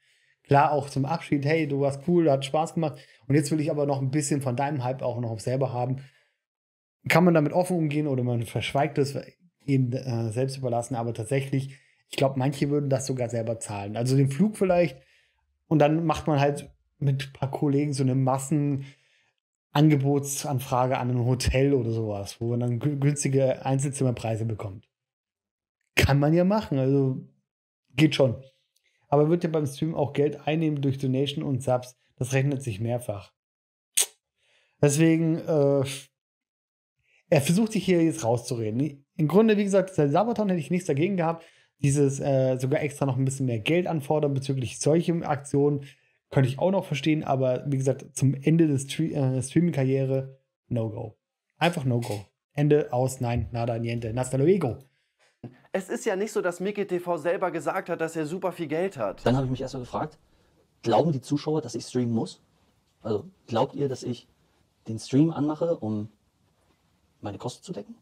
Klar, auch zum Abschied, hey, du warst cool, hat Spaß gemacht. Und jetzt will ich aber noch ein bisschen von deinem Hype auch noch selber haben kann man damit offen umgehen oder man verschweigt es eben äh, selbst überlassen, aber tatsächlich, ich glaube, manche würden das sogar selber zahlen. Also den Flug vielleicht und dann macht man halt mit ein paar Kollegen so eine Massenangebotsanfrage an ein Hotel oder sowas, wo man dann günstige Einzelzimmerpreise bekommt. Kann man ja machen, also geht schon. Aber wird ja beim Stream auch Geld einnehmen durch Donation und Subs, das rechnet sich mehrfach. Deswegen äh, er versucht sich hier jetzt rauszureden. Im Grunde, wie gesagt, Sabaton hätte ich nichts dagegen gehabt. Dieses äh, sogar extra noch ein bisschen mehr Geld anfordern bezüglich solchen Aktionen könnte ich auch noch verstehen, aber wie gesagt, zum Ende äh, der äh, Streaming-Karriere, No-Go. Einfach No-Go. Ende aus, nein, nada, niente, hasta luego. Es ist ja nicht so, dass Mickey TV selber gesagt hat, dass er super viel Geld hat. Dann habe ich mich erstmal gefragt, glauben die Zuschauer, dass ich streamen muss? Also glaubt ihr, dass ich den Stream anmache, um meine Kosten zu decken?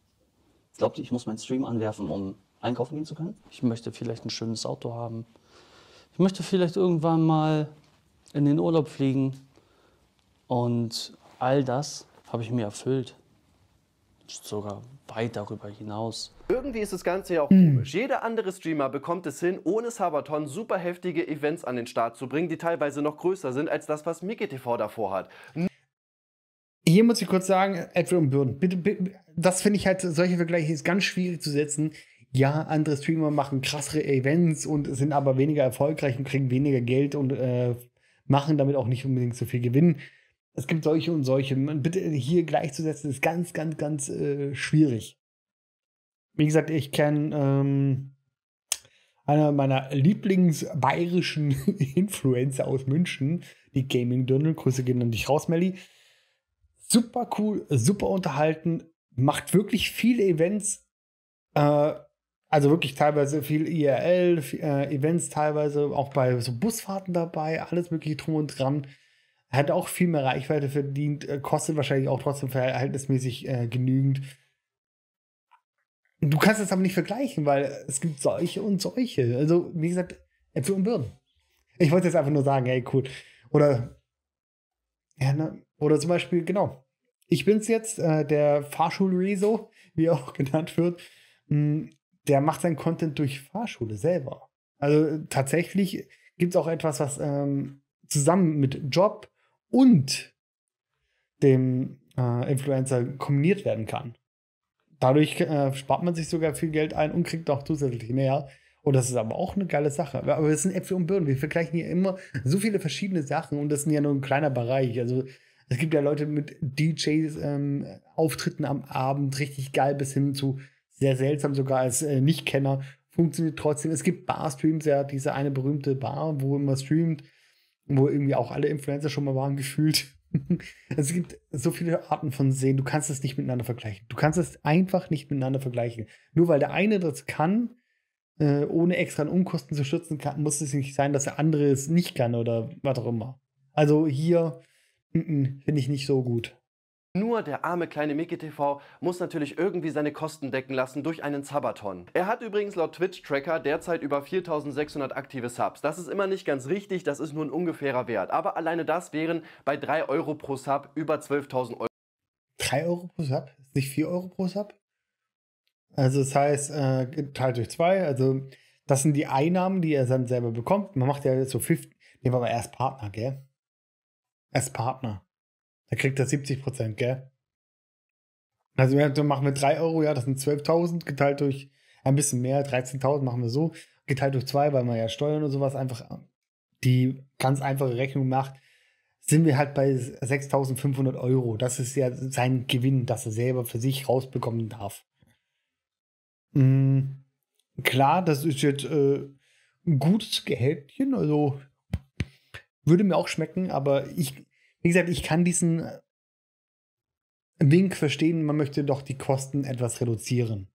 Glaubt ihr, ich muss meinen Stream anwerfen, um einkaufen gehen zu können? Ich möchte vielleicht ein schönes Auto haben. Ich möchte vielleicht irgendwann mal in den Urlaub fliegen. Und all das habe ich mir erfüllt. Sogar weit darüber hinaus. Irgendwie ist das Ganze ja auch mhm. komisch. Jeder andere Streamer bekommt es hin, ohne Sabaton super heftige Events an den Start zu bringen, die teilweise noch größer sind als das, was MikiTV davor hat. Hier muss ich kurz sagen, Edwin und Bürden, bitte, bitte, das finde ich halt, solche Vergleiche ist ganz schwierig zu setzen. Ja, andere Streamer machen krassere Events und sind aber weniger erfolgreich und kriegen weniger Geld und äh, machen damit auch nicht unbedingt so viel Gewinn. Es gibt solche und solche. Bitte hier gleichzusetzen ist ganz, ganz, ganz äh, schwierig. Wie gesagt, ich kenne ähm, einer meiner Lieblingsbayerischen Influencer aus München, die Gaming Dirndl. Grüße gehen an dich raus, Melli super cool, super unterhalten, macht wirklich viele Events, äh, also wirklich teilweise viel IRL, äh, Events teilweise auch bei so Busfahrten dabei, alles mögliche drum und dran. Hat auch viel mehr Reichweite verdient, äh, kostet wahrscheinlich auch trotzdem verhältnismäßig äh, genügend. Du kannst es aber nicht vergleichen, weil es gibt solche und solche. Also, wie gesagt, Äpfel und Birnen. Ich wollte jetzt einfach nur sagen, hey, cool. Oder, ja, ne, oder zum Beispiel, genau, ich bin's jetzt, äh, der Fahrschulrezo, wie er auch genannt wird, mh, hm, der macht seinen Content durch Fahrschule selber. Also äh, tatsächlich gibt es auch etwas, was ähm, zusammen mit Job und dem äh, Influencer kombiniert werden kann. Dadurch äh, spart man sich sogar viel Geld ein und kriegt auch zusätzlich mehr. Und das ist aber auch eine geile Sache. Aber es sind Äpfel und Birnen. Wir vergleichen hier immer so viele verschiedene Sachen und das ist ja nur ein kleiner Bereich. Also es gibt ja Leute mit DJs, ähm, Auftritten am Abend, richtig geil bis hin zu sehr seltsam sogar als äh, Nichtkenner. Funktioniert trotzdem. Es gibt Barstreams, ja, diese eine berühmte Bar, wo immer streamt, wo irgendwie auch alle Influencer schon mal waren, gefühlt. es gibt so viele Arten von Sehen, du kannst es nicht miteinander vergleichen. Du kannst es einfach nicht miteinander vergleichen. Nur weil der eine das kann, äh, ohne extra an Unkosten zu schützen kann, muss es nicht sein, dass der andere es nicht kann oder was auch immer. Also hier Finde ich nicht so gut. Nur der arme kleine Mickey TV muss natürlich irgendwie seine Kosten decken lassen durch einen Sabaton. Er hat übrigens laut Twitch-Tracker derzeit über 4600 aktive Subs. Das ist immer nicht ganz richtig, das ist nur ein ungefährer Wert. Aber alleine das wären bei 3 Euro pro Sub über 12.000 Euro. 3 Euro pro Sub? Ist nicht 4 Euro pro Sub? Also das heißt, äh, geteilt durch 2, also das sind die Einnahmen, die er dann selber bekommt. Man macht ja so 50, nehmen wir mal erst Partner, gell? als Partner. Da kriegt er 70 Prozent, gell? Also wir machen wir 3 Euro, ja, das sind 12.000, geteilt durch ein bisschen mehr, 13.000 machen wir so, geteilt durch 2, weil man ja Steuern und sowas einfach ähm, die ganz einfache Rechnung macht, sind wir halt bei 6.500 Euro. Das ist ja sein Gewinn, das er selber für sich rausbekommen darf. Mhm. Klar, das ist jetzt äh, ein gutes Gehältchen, also würde mir auch schmecken, aber ich, wie gesagt, ich kann diesen Wink verstehen, man möchte doch die Kosten etwas reduzieren.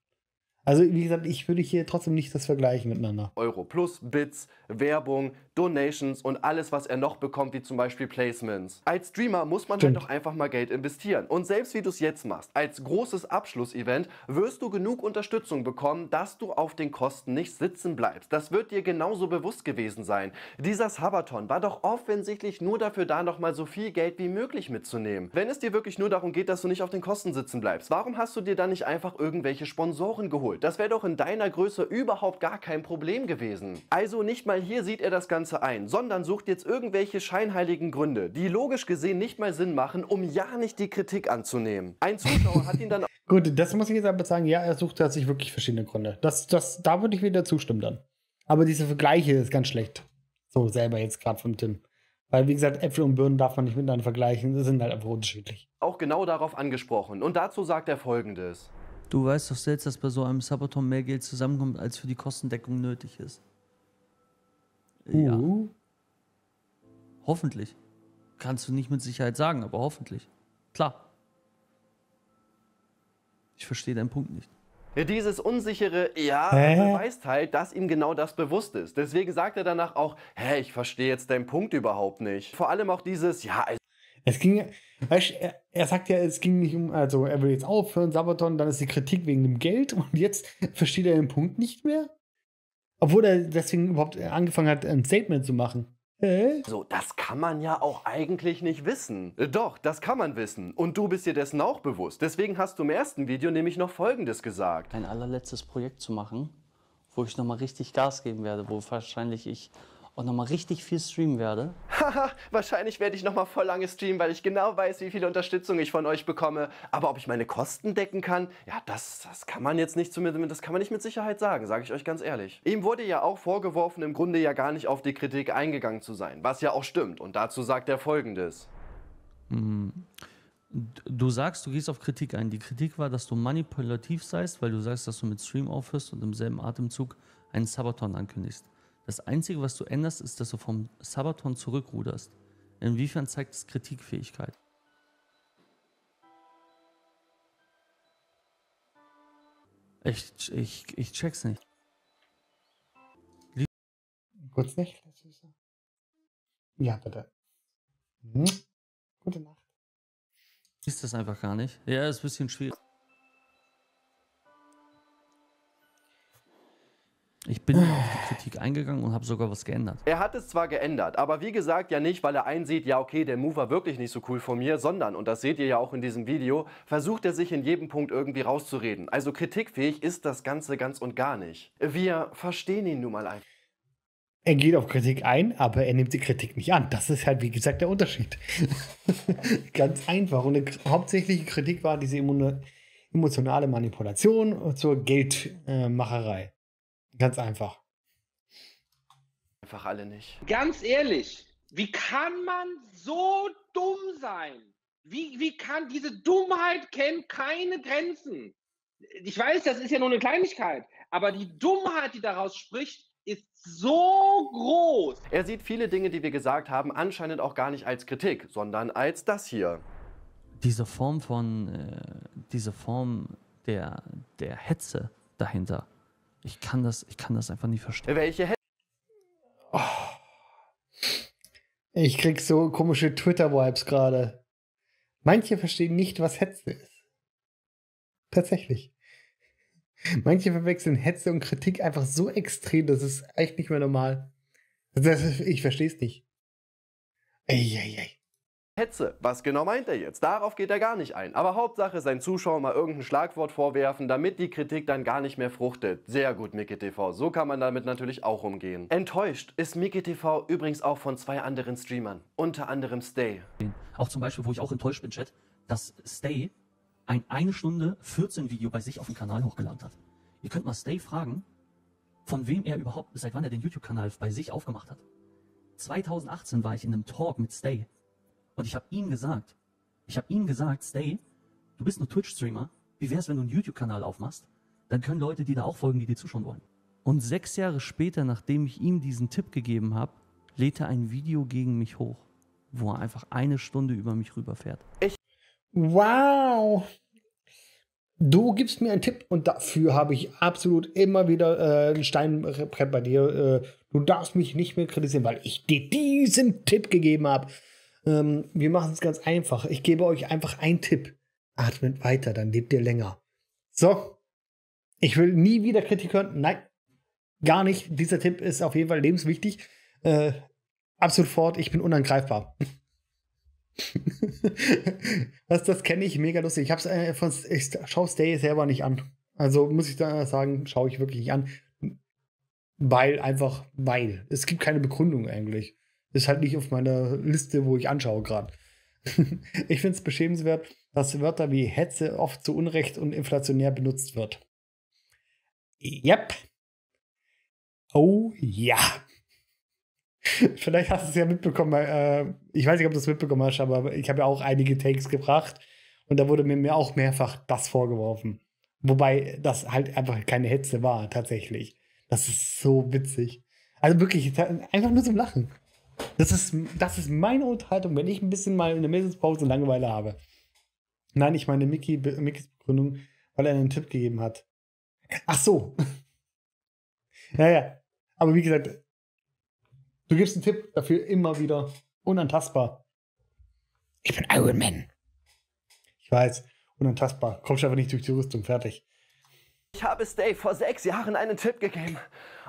Also, wie gesagt, ich würde hier trotzdem nicht das vergleichen miteinander. Euro plus, Bits, Werbung, Donations und alles, was er noch bekommt, wie zum Beispiel Placements. Als Streamer muss man halt Stimmt. halt doch einfach mal Geld investieren. Und selbst wie du es jetzt machst, als großes Abschlussevent, wirst du genug Unterstützung bekommen, dass du auf den Kosten nicht sitzen bleibst. Das wird dir genauso bewusst gewesen sein. Dieser Sabaton war doch offensichtlich nur dafür da, nochmal so viel Geld wie möglich mitzunehmen. Wenn es dir wirklich nur darum geht, dass du nicht auf den Kosten sitzen bleibst, warum hast du dir dann nicht einfach irgendwelche Sponsoren geholt? 0. Das wäre doch in deiner Größe überhaupt gar kein Problem gewesen. Also nicht mal hier sieht er das Ganze ein, sondern sucht jetzt irgendwelche scheinheiligen Gründe, die logisch gesehen nicht mal Sinn machen, um ja nicht die Kritik anzunehmen. Ein Zuschauer hat ihn dann... Gut, das muss ich jetzt aber sagen, ja, er sucht tatsächlich wirklich verschiedene Gründe. Das, das, da würde ich wieder zustimmen dann. Aber diese Vergleiche ist ganz schlecht. So selber jetzt gerade von Tim. Weil, wie gesagt, Äpfel und Birnen darf man nicht miteinander vergleichen. Sie sind halt einfach unterschiedlich. Auch genau darauf angesprochen. Und dazu sagt er Folgendes. Du weißt doch selbst, dass bei so einem Sabaton mehr Geld zusammenkommt, als für die Kostendeckung nötig ist. Äh, ja. Uh. Hoffentlich. Kannst du nicht mit Sicherheit sagen, aber hoffentlich. Klar. Ich verstehe deinen Punkt nicht. Dieses unsichere Ja Hä? beweist halt, dass ihm genau das bewusst ist. Deswegen sagt er danach auch, hä, ich verstehe jetzt deinen Punkt überhaupt nicht. Vor allem auch dieses Ja, also es ging, weißt, er, er sagt ja, es ging nicht um, also er will jetzt aufhören, Sabaton, dann ist die Kritik wegen dem Geld und jetzt versteht er den Punkt nicht mehr. Obwohl er deswegen überhaupt angefangen hat, ein Statement zu machen. Hä? So, das kann man ja auch eigentlich nicht wissen. Äh, doch, das kann man wissen. Und du bist dir dessen auch bewusst. Deswegen hast du im ersten Video nämlich noch Folgendes gesagt. Ein allerletztes Projekt zu machen, wo ich nochmal richtig Gas geben werde, wo wahrscheinlich ich und nochmal richtig viel streamen werde. Haha, wahrscheinlich werde ich nochmal voll lange streamen, weil ich genau weiß, wie viel Unterstützung ich von euch bekomme. Aber ob ich meine Kosten decken kann, ja, das, das kann man jetzt nicht, das kann man nicht mit Sicherheit sagen, sage ich euch ganz ehrlich. Ihm wurde ja auch vorgeworfen, im Grunde ja gar nicht auf die Kritik eingegangen zu sein, was ja auch stimmt. Und dazu sagt er folgendes. Mhm. Du sagst, du gehst auf Kritik ein. Die Kritik war, dass du manipulativ seist, weil du sagst, dass du mit Stream aufhörst und im selben Atemzug einen Sabaton ankündigst. Das Einzige, was du änderst, ist, dass du vom Sabaton zurückruderst. Inwiefern zeigt es Kritikfähigkeit? Ich, ich, ich check's nicht. Kurz nicht, Süße. Ja, bitte. Hm? Gute Nacht. Ist das einfach gar nicht. Ja, ist ein bisschen schwierig. Ich bin auf die Kritik eingegangen und habe sogar was geändert. Er hat es zwar geändert, aber wie gesagt ja nicht, weil er einsieht, ja okay, der Move war wirklich nicht so cool von mir, sondern, und das seht ihr ja auch in diesem Video, versucht er sich in jedem Punkt irgendwie rauszureden. Also kritikfähig ist das Ganze ganz und gar nicht. Wir verstehen ihn nun mal ein. Er geht auf Kritik ein, aber er nimmt die Kritik nicht an. Das ist halt, wie gesagt, der Unterschied. Ganz einfach. Und eine hauptsächliche Kritik war diese emotionale Manipulation zur Geldmacherei. Ganz einfach. Einfach alle nicht. Ganz ehrlich, wie kann man so dumm sein? Wie, wie kann diese Dummheit kennt keine Grenzen? Ich weiß, das ist ja nur eine Kleinigkeit, aber die Dummheit, die daraus spricht, ist so groß. Er sieht viele Dinge, die wir gesagt haben, anscheinend auch gar nicht als Kritik, sondern als das hier. Diese Form von, äh, diese Form der, der Hetze dahinter ich kann das, ich kann das einfach nicht verstehen. Welche Hel oh. Ich krieg so komische Twitter-Vibes gerade. Manche verstehen nicht, was Hetze ist. Tatsächlich. Manche verwechseln Hetze und Kritik einfach so extrem, das ist echt nicht mehr normal. Das, ich verstehe es nicht. Eieiei. ey, ey. Hetze. Was genau meint er jetzt? Darauf geht er gar nicht ein. Aber Hauptsache, sein Zuschauer mal irgendein Schlagwort vorwerfen, damit die Kritik dann gar nicht mehr fruchtet. Sehr gut, Mickey TV. So kann man damit natürlich auch umgehen. Enttäuscht ist Mickey TV übrigens auch von zwei anderen Streamern. Unter anderem Stay. Auch zum Beispiel, wo ich auch enttäuscht bin, Chat, dass Stay ein 1 Stunde 14 Video bei sich auf dem Kanal hochgeladen hat. Ihr könnt mal Stay fragen, von wem er überhaupt, seit wann er den YouTube-Kanal bei sich aufgemacht hat. 2018 war ich in einem Talk mit Stay und ich habe ihm gesagt, ich habe ihm gesagt, Stay, du bist nur Twitch-Streamer, wie wär's, wenn du einen YouTube-Kanal aufmachst? Dann können Leute dir da auch folgen, die dir zuschauen wollen. Und sechs Jahre später, nachdem ich ihm diesen Tipp gegeben habe, lädt er ein Video gegen mich hoch, wo er einfach eine Stunde über mich rüberfährt. Ich wow! Du gibst mir einen Tipp und dafür habe ich absolut immer wieder äh, einen Steinbrett bei dir. Äh, du darfst mich nicht mehr kritisieren, weil ich dir diesen Tipp gegeben habe. Ähm, wir machen es ganz einfach. Ich gebe euch einfach einen Tipp. Atmet weiter, dann lebt ihr länger. So, ich will nie wieder Kritik hören. Nein, gar nicht. Dieser Tipp ist auf jeden Fall lebenswichtig. Äh, ab sofort, ich bin unangreifbar. Was, das kenne ich mega lustig. Ich hab's äh, von ich schau Stay selber nicht an. Also muss ich da sagen, schaue ich wirklich nicht an. Weil einfach, weil. Es gibt keine Begründung eigentlich. Ist halt nicht auf meiner Liste, wo ich anschaue gerade. ich finde es beschämenswert, dass Wörter wie Hetze oft zu Unrecht und inflationär benutzt wird. Yep. Oh ja. Vielleicht hast du es ja mitbekommen, äh, ich weiß nicht, ob du es mitbekommen hast, aber ich habe ja auch einige Takes gebracht und da wurde mir auch mehrfach das vorgeworfen. Wobei das halt einfach keine Hetze war, tatsächlich. Das ist so witzig. Also wirklich, einfach nur zum Lachen. Das ist, das ist meine Unterhaltung, wenn ich ein bisschen mal eine Missenspause und Langeweile habe. Nein, ich meine Mickey, Mickys Begründung, weil er einen Tipp gegeben hat. Ach so. naja, aber wie gesagt, du gibst einen Tipp dafür immer wieder. Unantastbar. Ich bin Iron Man. Ich weiß, unantastbar. Kommst einfach nicht durch die Rüstung, fertig. Ich habe Stay vor sechs Jahren einen Tipp gegeben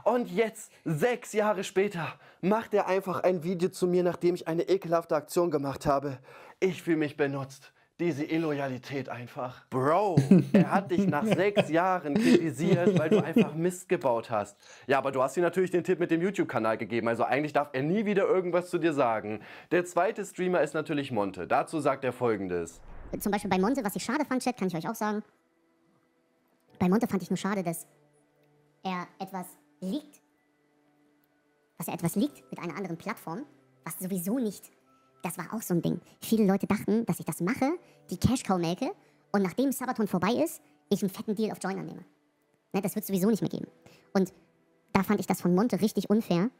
und jetzt, sechs Jahre später, macht er einfach ein Video zu mir, nachdem ich eine ekelhafte Aktion gemacht habe. Ich fühle mich benutzt. Diese Illoyalität einfach. Bro, er hat dich nach sechs Jahren kritisiert, weil du einfach Mist gebaut hast. Ja, aber du hast ihm natürlich den Tipp mit dem YouTube-Kanal gegeben, also eigentlich darf er nie wieder irgendwas zu dir sagen. Der zweite Streamer ist natürlich Monte. Dazu sagt er folgendes. Zum Beispiel bei Monte, was ich schade fand, Chat, kann ich euch auch sagen. Bei Monte fand ich nur schade, dass er etwas liegt, dass er etwas liegt mit einer anderen Plattform, was sowieso nicht, das war auch so ein Ding. Viele Leute dachten, dass ich das mache, die Cash-Cow melke und nachdem Sabaton vorbei ist, ich einen fetten Deal auf Join annehme. Ne, das wird sowieso nicht mehr geben. Und da fand ich das von Monte richtig unfair,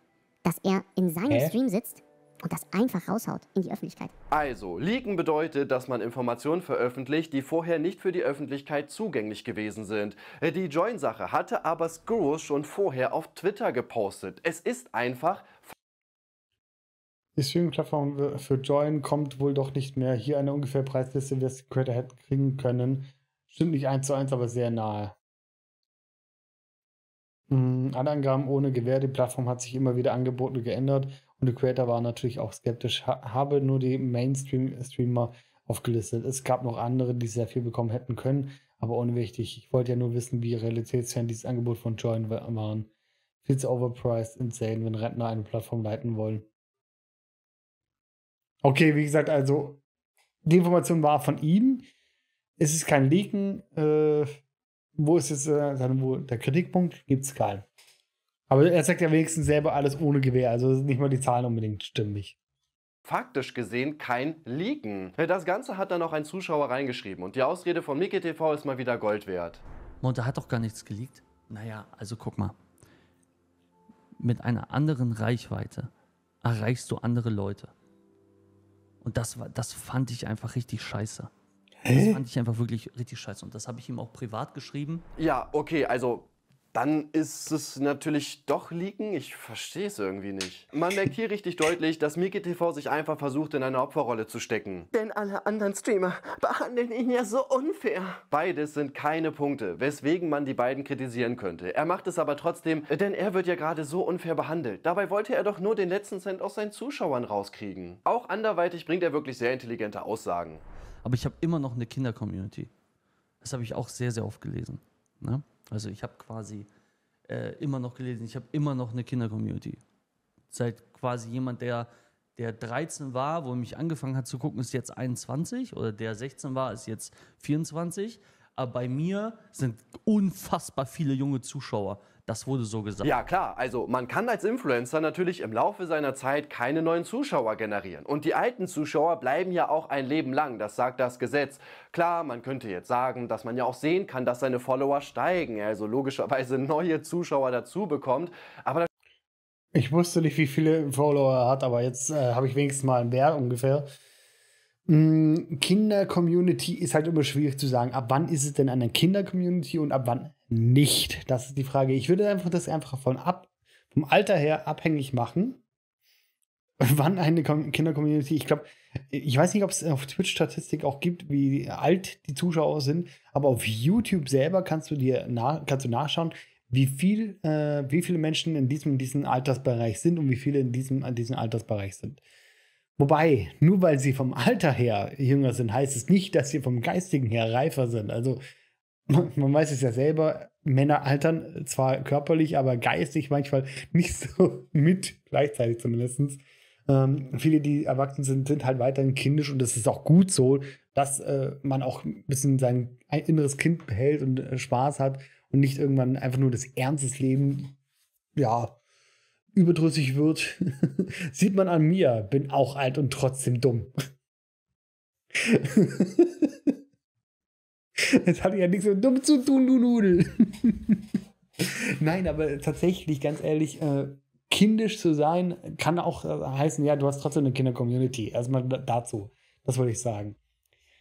dass er in seinem Hä? Stream sitzt und das einfach raushaut in die Öffentlichkeit. Also, leaken bedeutet, dass man Informationen veröffentlicht, die vorher nicht für die Öffentlichkeit zugänglich gewesen sind. Die Join-Sache hatte aber Skurrus schon vorher auf Twitter gepostet. Es ist einfach die Streaming-Plattform für Join kommt wohl doch nicht mehr. Hier eine ungefähr Preisliste, wie das die Creator hätten kriegen können. Stimmt nicht eins zu eins, aber sehr nahe. Hm, alle Angaben ohne Gewähr. Die Plattform hat sich immer wieder angeboten und geändert und die Creator waren natürlich auch skeptisch, ha habe nur die Mainstream-Streamer aufgelistet. Es gab noch andere, die sehr viel bekommen hätten können, aber unwichtig. Ich wollte ja nur wissen, wie realitätsfern dieses Angebot von Join waren. Viel zu overpriced, insane, wenn Rentner eine Plattform leiten wollen. Okay, wie gesagt, also die Information war von ihm. Es ist kein Leaken. Äh, wo ist jetzt äh, der Kritikpunkt? Gibt es keinen. Aber er zeigt ja wenigstens selber alles ohne Gewehr, also nicht mal die Zahlen unbedingt stimmig faktisch gesehen kein Leaken. Das Ganze hat dann auch ein Zuschauer reingeschrieben und die Ausrede von Mickey TV ist mal wieder Gold wert. Monte hat doch gar nichts geleakt. Naja, also guck mal. Mit einer anderen Reichweite erreichst du andere Leute. Und das, das fand ich einfach richtig scheiße. Das fand ich einfach wirklich richtig scheiße. Und das habe ich ihm auch privat geschrieben. Ja, okay, also dann ist es natürlich doch Leaken. Ich verstehe es irgendwie nicht. Man merkt hier richtig deutlich, dass MikiTV sich einfach versucht, in eine Opferrolle zu stecken. Denn alle anderen Streamer behandeln ihn ja so unfair. Beides sind keine Punkte, weswegen man die beiden kritisieren könnte. Er macht es aber trotzdem, denn er wird ja gerade so unfair behandelt. Dabei wollte er doch nur den letzten Cent aus seinen Zuschauern rauskriegen. Auch anderweitig bringt er wirklich sehr intelligente Aussagen. Aber ich habe immer noch eine Kinder-Community. Das habe ich auch sehr, sehr oft gelesen. Ne? Also ich habe quasi äh, immer noch gelesen, ich habe immer noch eine Kindercommunity. Seit quasi jemand, der, der 13 war, wo er mich angefangen hat zu gucken, ist jetzt 21 oder der 16 war, ist jetzt 24 aber bei mir sind unfassbar viele junge Zuschauer. Das wurde so gesagt. Ja, klar. Also, man kann als Influencer natürlich im Laufe seiner Zeit keine neuen Zuschauer generieren. Und die alten Zuschauer bleiben ja auch ein Leben lang. Das sagt das Gesetz. Klar, man könnte jetzt sagen, dass man ja auch sehen kann, dass seine Follower steigen. Also, logischerweise neue Zuschauer dazu bekommt. Aber ich wusste nicht, wie viele Follower er hat, aber jetzt äh, habe ich wenigstens mal einen Wert ungefähr. Mm, Kinder-Community ist halt immer schwierig zu sagen. Ab wann ist es denn eine Kinder-Community und ab wann nicht? Das ist die Frage. Ich würde einfach das einfach von ab, vom Alter her abhängig machen, wann eine Kinder-Community. Ich glaube, ich weiß nicht, ob es auf Twitch Statistik auch gibt, wie alt die Zuschauer sind, aber auf YouTube selber kannst du dir kannst du nachschauen, wie viel, äh, wie viele Menschen in diesem, in diesem Altersbereich sind und wie viele in diesem, in diesem Altersbereich sind. Wobei, nur weil sie vom Alter her jünger sind, heißt es nicht, dass sie vom Geistigen her reifer sind. Also man, man weiß es ja selber, Männer altern zwar körperlich, aber geistig manchmal nicht so mit, gleichzeitig zumindest. Ähm, viele, die erwachsen sind, sind halt weiterhin kindisch und es ist auch gut so, dass äh, man auch ein bisschen sein inneres Kind behält und äh, Spaß hat und nicht irgendwann einfach nur das ernstes Leben, ja, überdrüssig wird, sieht man an mir, bin auch alt und trotzdem dumm. Es hat ja nichts mit dumm zu tun, du Nudel. Nein, aber tatsächlich, ganz ehrlich, äh, kindisch zu sein kann auch äh, heißen, ja, du hast trotzdem eine Kinder-Community. Erstmal dazu. Das wollte ich sagen.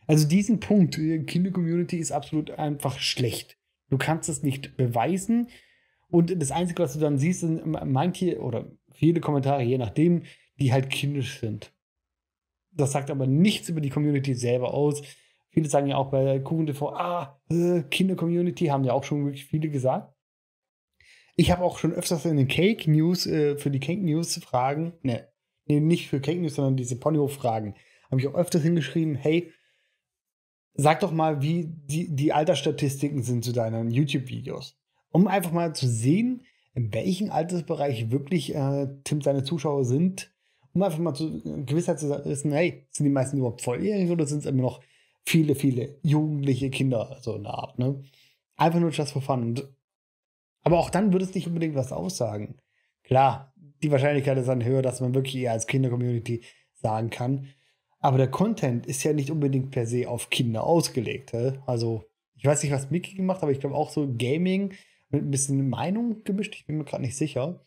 Also diesen Punkt, äh, Kinder-Community ist absolut einfach schlecht. Du kannst es nicht beweisen, und das Einzige, was du dann siehst, sind manche oder viele Kommentare, je nachdem, die halt kindisch sind. Das sagt aber nichts über die Community selber aus. Viele sagen ja auch bei KuchenTV, ah, äh, Kinder-Community, haben ja auch schon wirklich viele gesagt. Ich habe auch schon öfters in den Cake News, äh, für die Cake News Fragen, ne, nee, nicht für Cake News, sondern diese Ponyhof-Fragen, habe ich auch öfters hingeschrieben, hey, sag doch mal, wie die, die Altersstatistiken sind zu deinen YouTube-Videos um einfach mal zu sehen, in welchem Altersbereich wirklich äh, Tim seine Zuschauer sind, um einfach mal zu äh, Gewissheit zu wissen, hey, sind die meisten überhaupt volljährig oder sind es immer noch viele, viele jugendliche Kinder, so in der Art, ne? Einfach nur just for fun. aber auch dann würde es nicht unbedingt was aussagen. Klar, die Wahrscheinlichkeit ist dann höher, dass man wirklich eher als Kinder-Community sagen kann. Aber der Content ist ja nicht unbedingt per se auf Kinder ausgelegt. Also, ich weiß nicht, was Mickey gemacht, hat, aber ich glaube auch so Gaming, mit ein bisschen Meinung gemischt, ich bin mir gerade nicht sicher.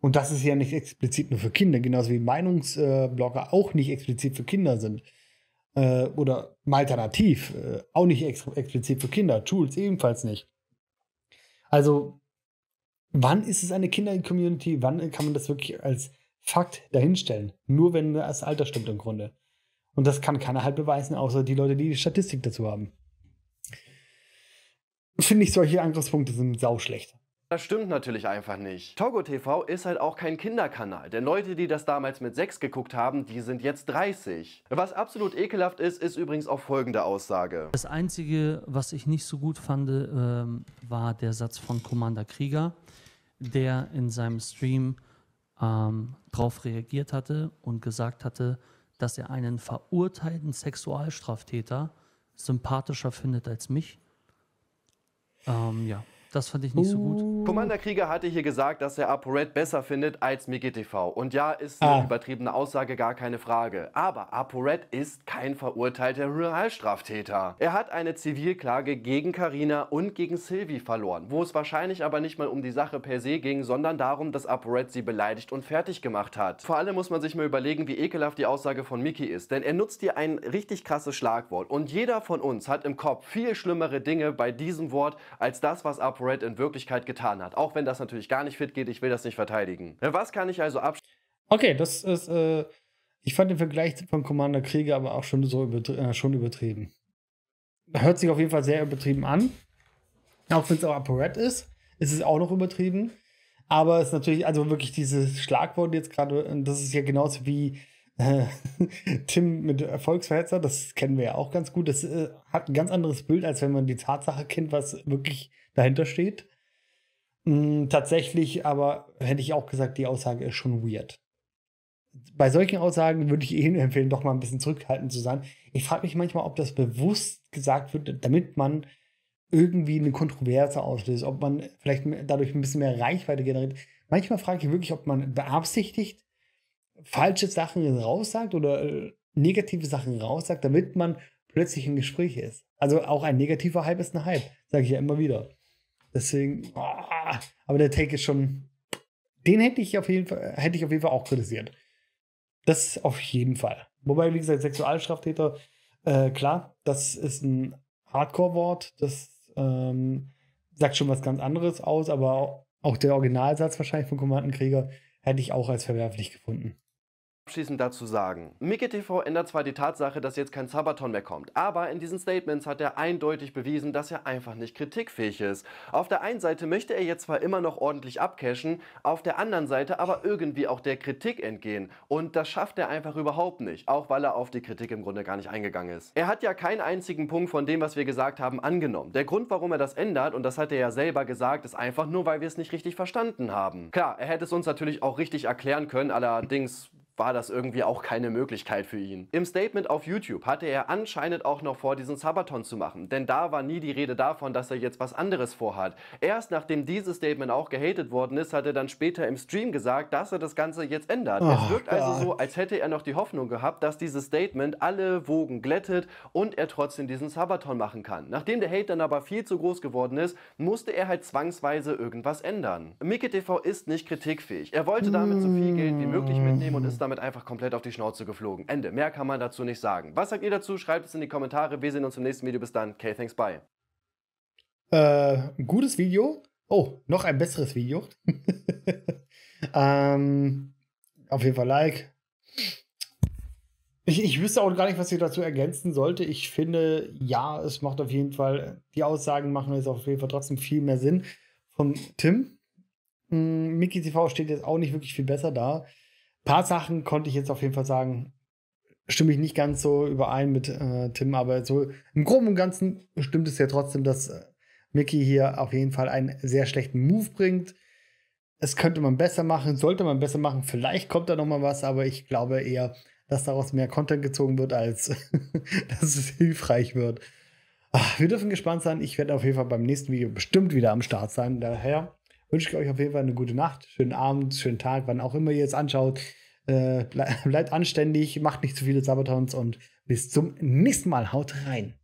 Und das ist ja nicht explizit nur für Kinder, genauso wie Meinungsblogger auch nicht explizit für Kinder sind. Äh, oder alternativ, äh, auch nicht ex explizit für Kinder. Tools ebenfalls nicht. Also, wann ist es eine Kinder-Community? Wann kann man das wirklich als Fakt dahinstellen? Nur wenn das Alter stimmt im Grunde. Und das kann keiner halt beweisen, außer die Leute, die die Statistik dazu haben finde ich, solche Angriffspunkte sind sau schlecht. Das stimmt natürlich einfach nicht. Togo TV ist halt auch kein Kinderkanal, denn Leute, die das damals mit 6 geguckt haben, die sind jetzt 30. Was absolut ekelhaft ist, ist übrigens auch folgende Aussage. Das Einzige, was ich nicht so gut fand, ähm, war der Satz von Commander Krieger, der in seinem Stream ähm, darauf reagiert hatte und gesagt hatte, dass er einen verurteilten Sexualstraftäter sympathischer findet als mich Um, yeah. Das fand ich nicht so gut. Commander uh. Krieger hatte hier gesagt, dass er ApoRed besser findet als MikiTV. Und ja, ist eine ah. übertriebene Aussage, gar keine Frage. Aber ApoRed ist kein verurteilter Realstraftäter. Er hat eine Zivilklage gegen Karina und gegen Sylvie verloren, wo es wahrscheinlich aber nicht mal um die Sache per se ging, sondern darum, dass ApoRed sie beleidigt und fertig gemacht hat. Vor allem muss man sich mal überlegen, wie ekelhaft die Aussage von Miki ist, denn er nutzt hier ein richtig krasses Schlagwort. Und jeder von uns hat im Kopf viel schlimmere Dinge bei diesem Wort als das, was ApoRed Red in Wirklichkeit getan hat. Auch wenn das natürlich gar nicht fit geht, ich will das nicht verteidigen. Was kann ich also ab? Okay, das ist, äh, ich fand den Vergleich von Commander Krieger aber auch schon so übertrie äh, schon übertrieben. Hört sich auf jeden Fall sehr übertrieben an. Auch wenn es auch ApoRed ist, ist es auch noch übertrieben. Aber es ist natürlich, also wirklich dieses Schlagwort jetzt gerade, das ist ja genauso wie äh, Tim mit Erfolgsverhetzer, das kennen wir ja auch ganz gut. Das äh, hat ein ganz anderes Bild, als wenn man die Tatsache kennt, was wirklich dahinter steht. Mm, tatsächlich, aber hätte ich auch gesagt, die Aussage ist schon weird. Bei solchen Aussagen würde ich Ihnen empfehlen, doch mal ein bisschen zurückhaltend zu sein. Ich frage mich manchmal, ob das bewusst gesagt wird, damit man irgendwie eine Kontroverse auslöst, ob man vielleicht dadurch ein bisschen mehr Reichweite generiert. Manchmal frage ich wirklich, ob man beabsichtigt falsche Sachen raussagt oder äh, negative Sachen raussagt, damit man plötzlich im Gespräch ist. Also auch ein negativer Hype ist ein Hype, sage ich ja immer wieder. Deswegen, oh, aber der Take ist schon, den hätte ich auf jeden Fall, hätte ich auf jeden Fall auch kritisiert. Das auf jeden Fall. Wobei, wie gesagt, Sexualstraftäter, äh, klar, das ist ein Hardcore-Wort, das ähm, sagt schon was ganz anderes aus, aber auch der Originalsatz wahrscheinlich von Kommandenkrieger hätte ich auch als verwerflich gefunden abschließend dazu sagen. Mickey TV ändert zwar die Tatsache, dass jetzt kein Sabaton mehr kommt, aber in diesen Statements hat er eindeutig bewiesen, dass er einfach nicht kritikfähig ist. Auf der einen Seite möchte er jetzt zwar immer noch ordentlich abcashen, auf der anderen Seite aber irgendwie auch der Kritik entgehen. Und das schafft er einfach überhaupt nicht, auch weil er auf die Kritik im Grunde gar nicht eingegangen ist. Er hat ja keinen einzigen Punkt von dem, was wir gesagt haben, angenommen. Der Grund, warum er das ändert, und das hat er ja selber gesagt, ist einfach nur, weil wir es nicht richtig verstanden haben. Klar, er hätte es uns natürlich auch richtig erklären können, allerdings war das irgendwie auch keine Möglichkeit für ihn. Im Statement auf YouTube hatte er anscheinend auch noch vor, diesen Sabaton zu machen, denn da war nie die Rede davon, dass er jetzt was anderes vorhat. Erst nachdem dieses Statement auch gehatet worden ist, hat er dann später im Stream gesagt, dass er das Ganze jetzt ändert. Oh, es wirkt God. also so, als hätte er noch die Hoffnung gehabt, dass dieses Statement alle Wogen glättet und er trotzdem diesen Sabaton machen kann. Nachdem der Hate dann aber viel zu groß geworden ist, musste er halt zwangsweise irgendwas ändern. Mickey ist nicht kritikfähig. Er wollte damit so viel Geld wie möglich mitnehmen und ist damit damit einfach komplett auf die Schnauze geflogen. Ende. Mehr kann man dazu nicht sagen. Was sagt ihr dazu? Schreibt es in die Kommentare. Wir sehen uns im nächsten Video. Bis dann. Okay, thanks, bye. Äh, gutes Video. Oh, noch ein besseres Video. ähm, auf jeden Fall Like. Ich, ich wüsste auch gar nicht, was ich dazu ergänzen sollte. Ich finde, ja, es macht auf jeden Fall, die Aussagen machen jetzt auf jeden Fall trotzdem viel mehr Sinn. Von Tim. Hm, Mickey TV steht jetzt auch nicht wirklich viel besser da paar Sachen konnte ich jetzt auf jeden Fall sagen, stimme ich nicht ganz so überein mit äh, Tim, aber so im Groben und Ganzen stimmt es ja trotzdem, dass äh, Mickey hier auf jeden Fall einen sehr schlechten Move bringt. Es könnte man besser machen, sollte man besser machen. Vielleicht kommt da nochmal was, aber ich glaube eher, dass daraus mehr Content gezogen wird, als dass es hilfreich wird. Ach, wir dürfen gespannt sein. Ich werde auf jeden Fall beim nächsten Video bestimmt wieder am Start sein. Daher wünsche ich euch auf jeden Fall eine gute Nacht, schönen Abend, schönen Tag, wann auch immer ihr es anschaut. Äh, bleibt anständig, macht nicht zu viele Sabatons und bis zum nächsten Mal. Haut rein.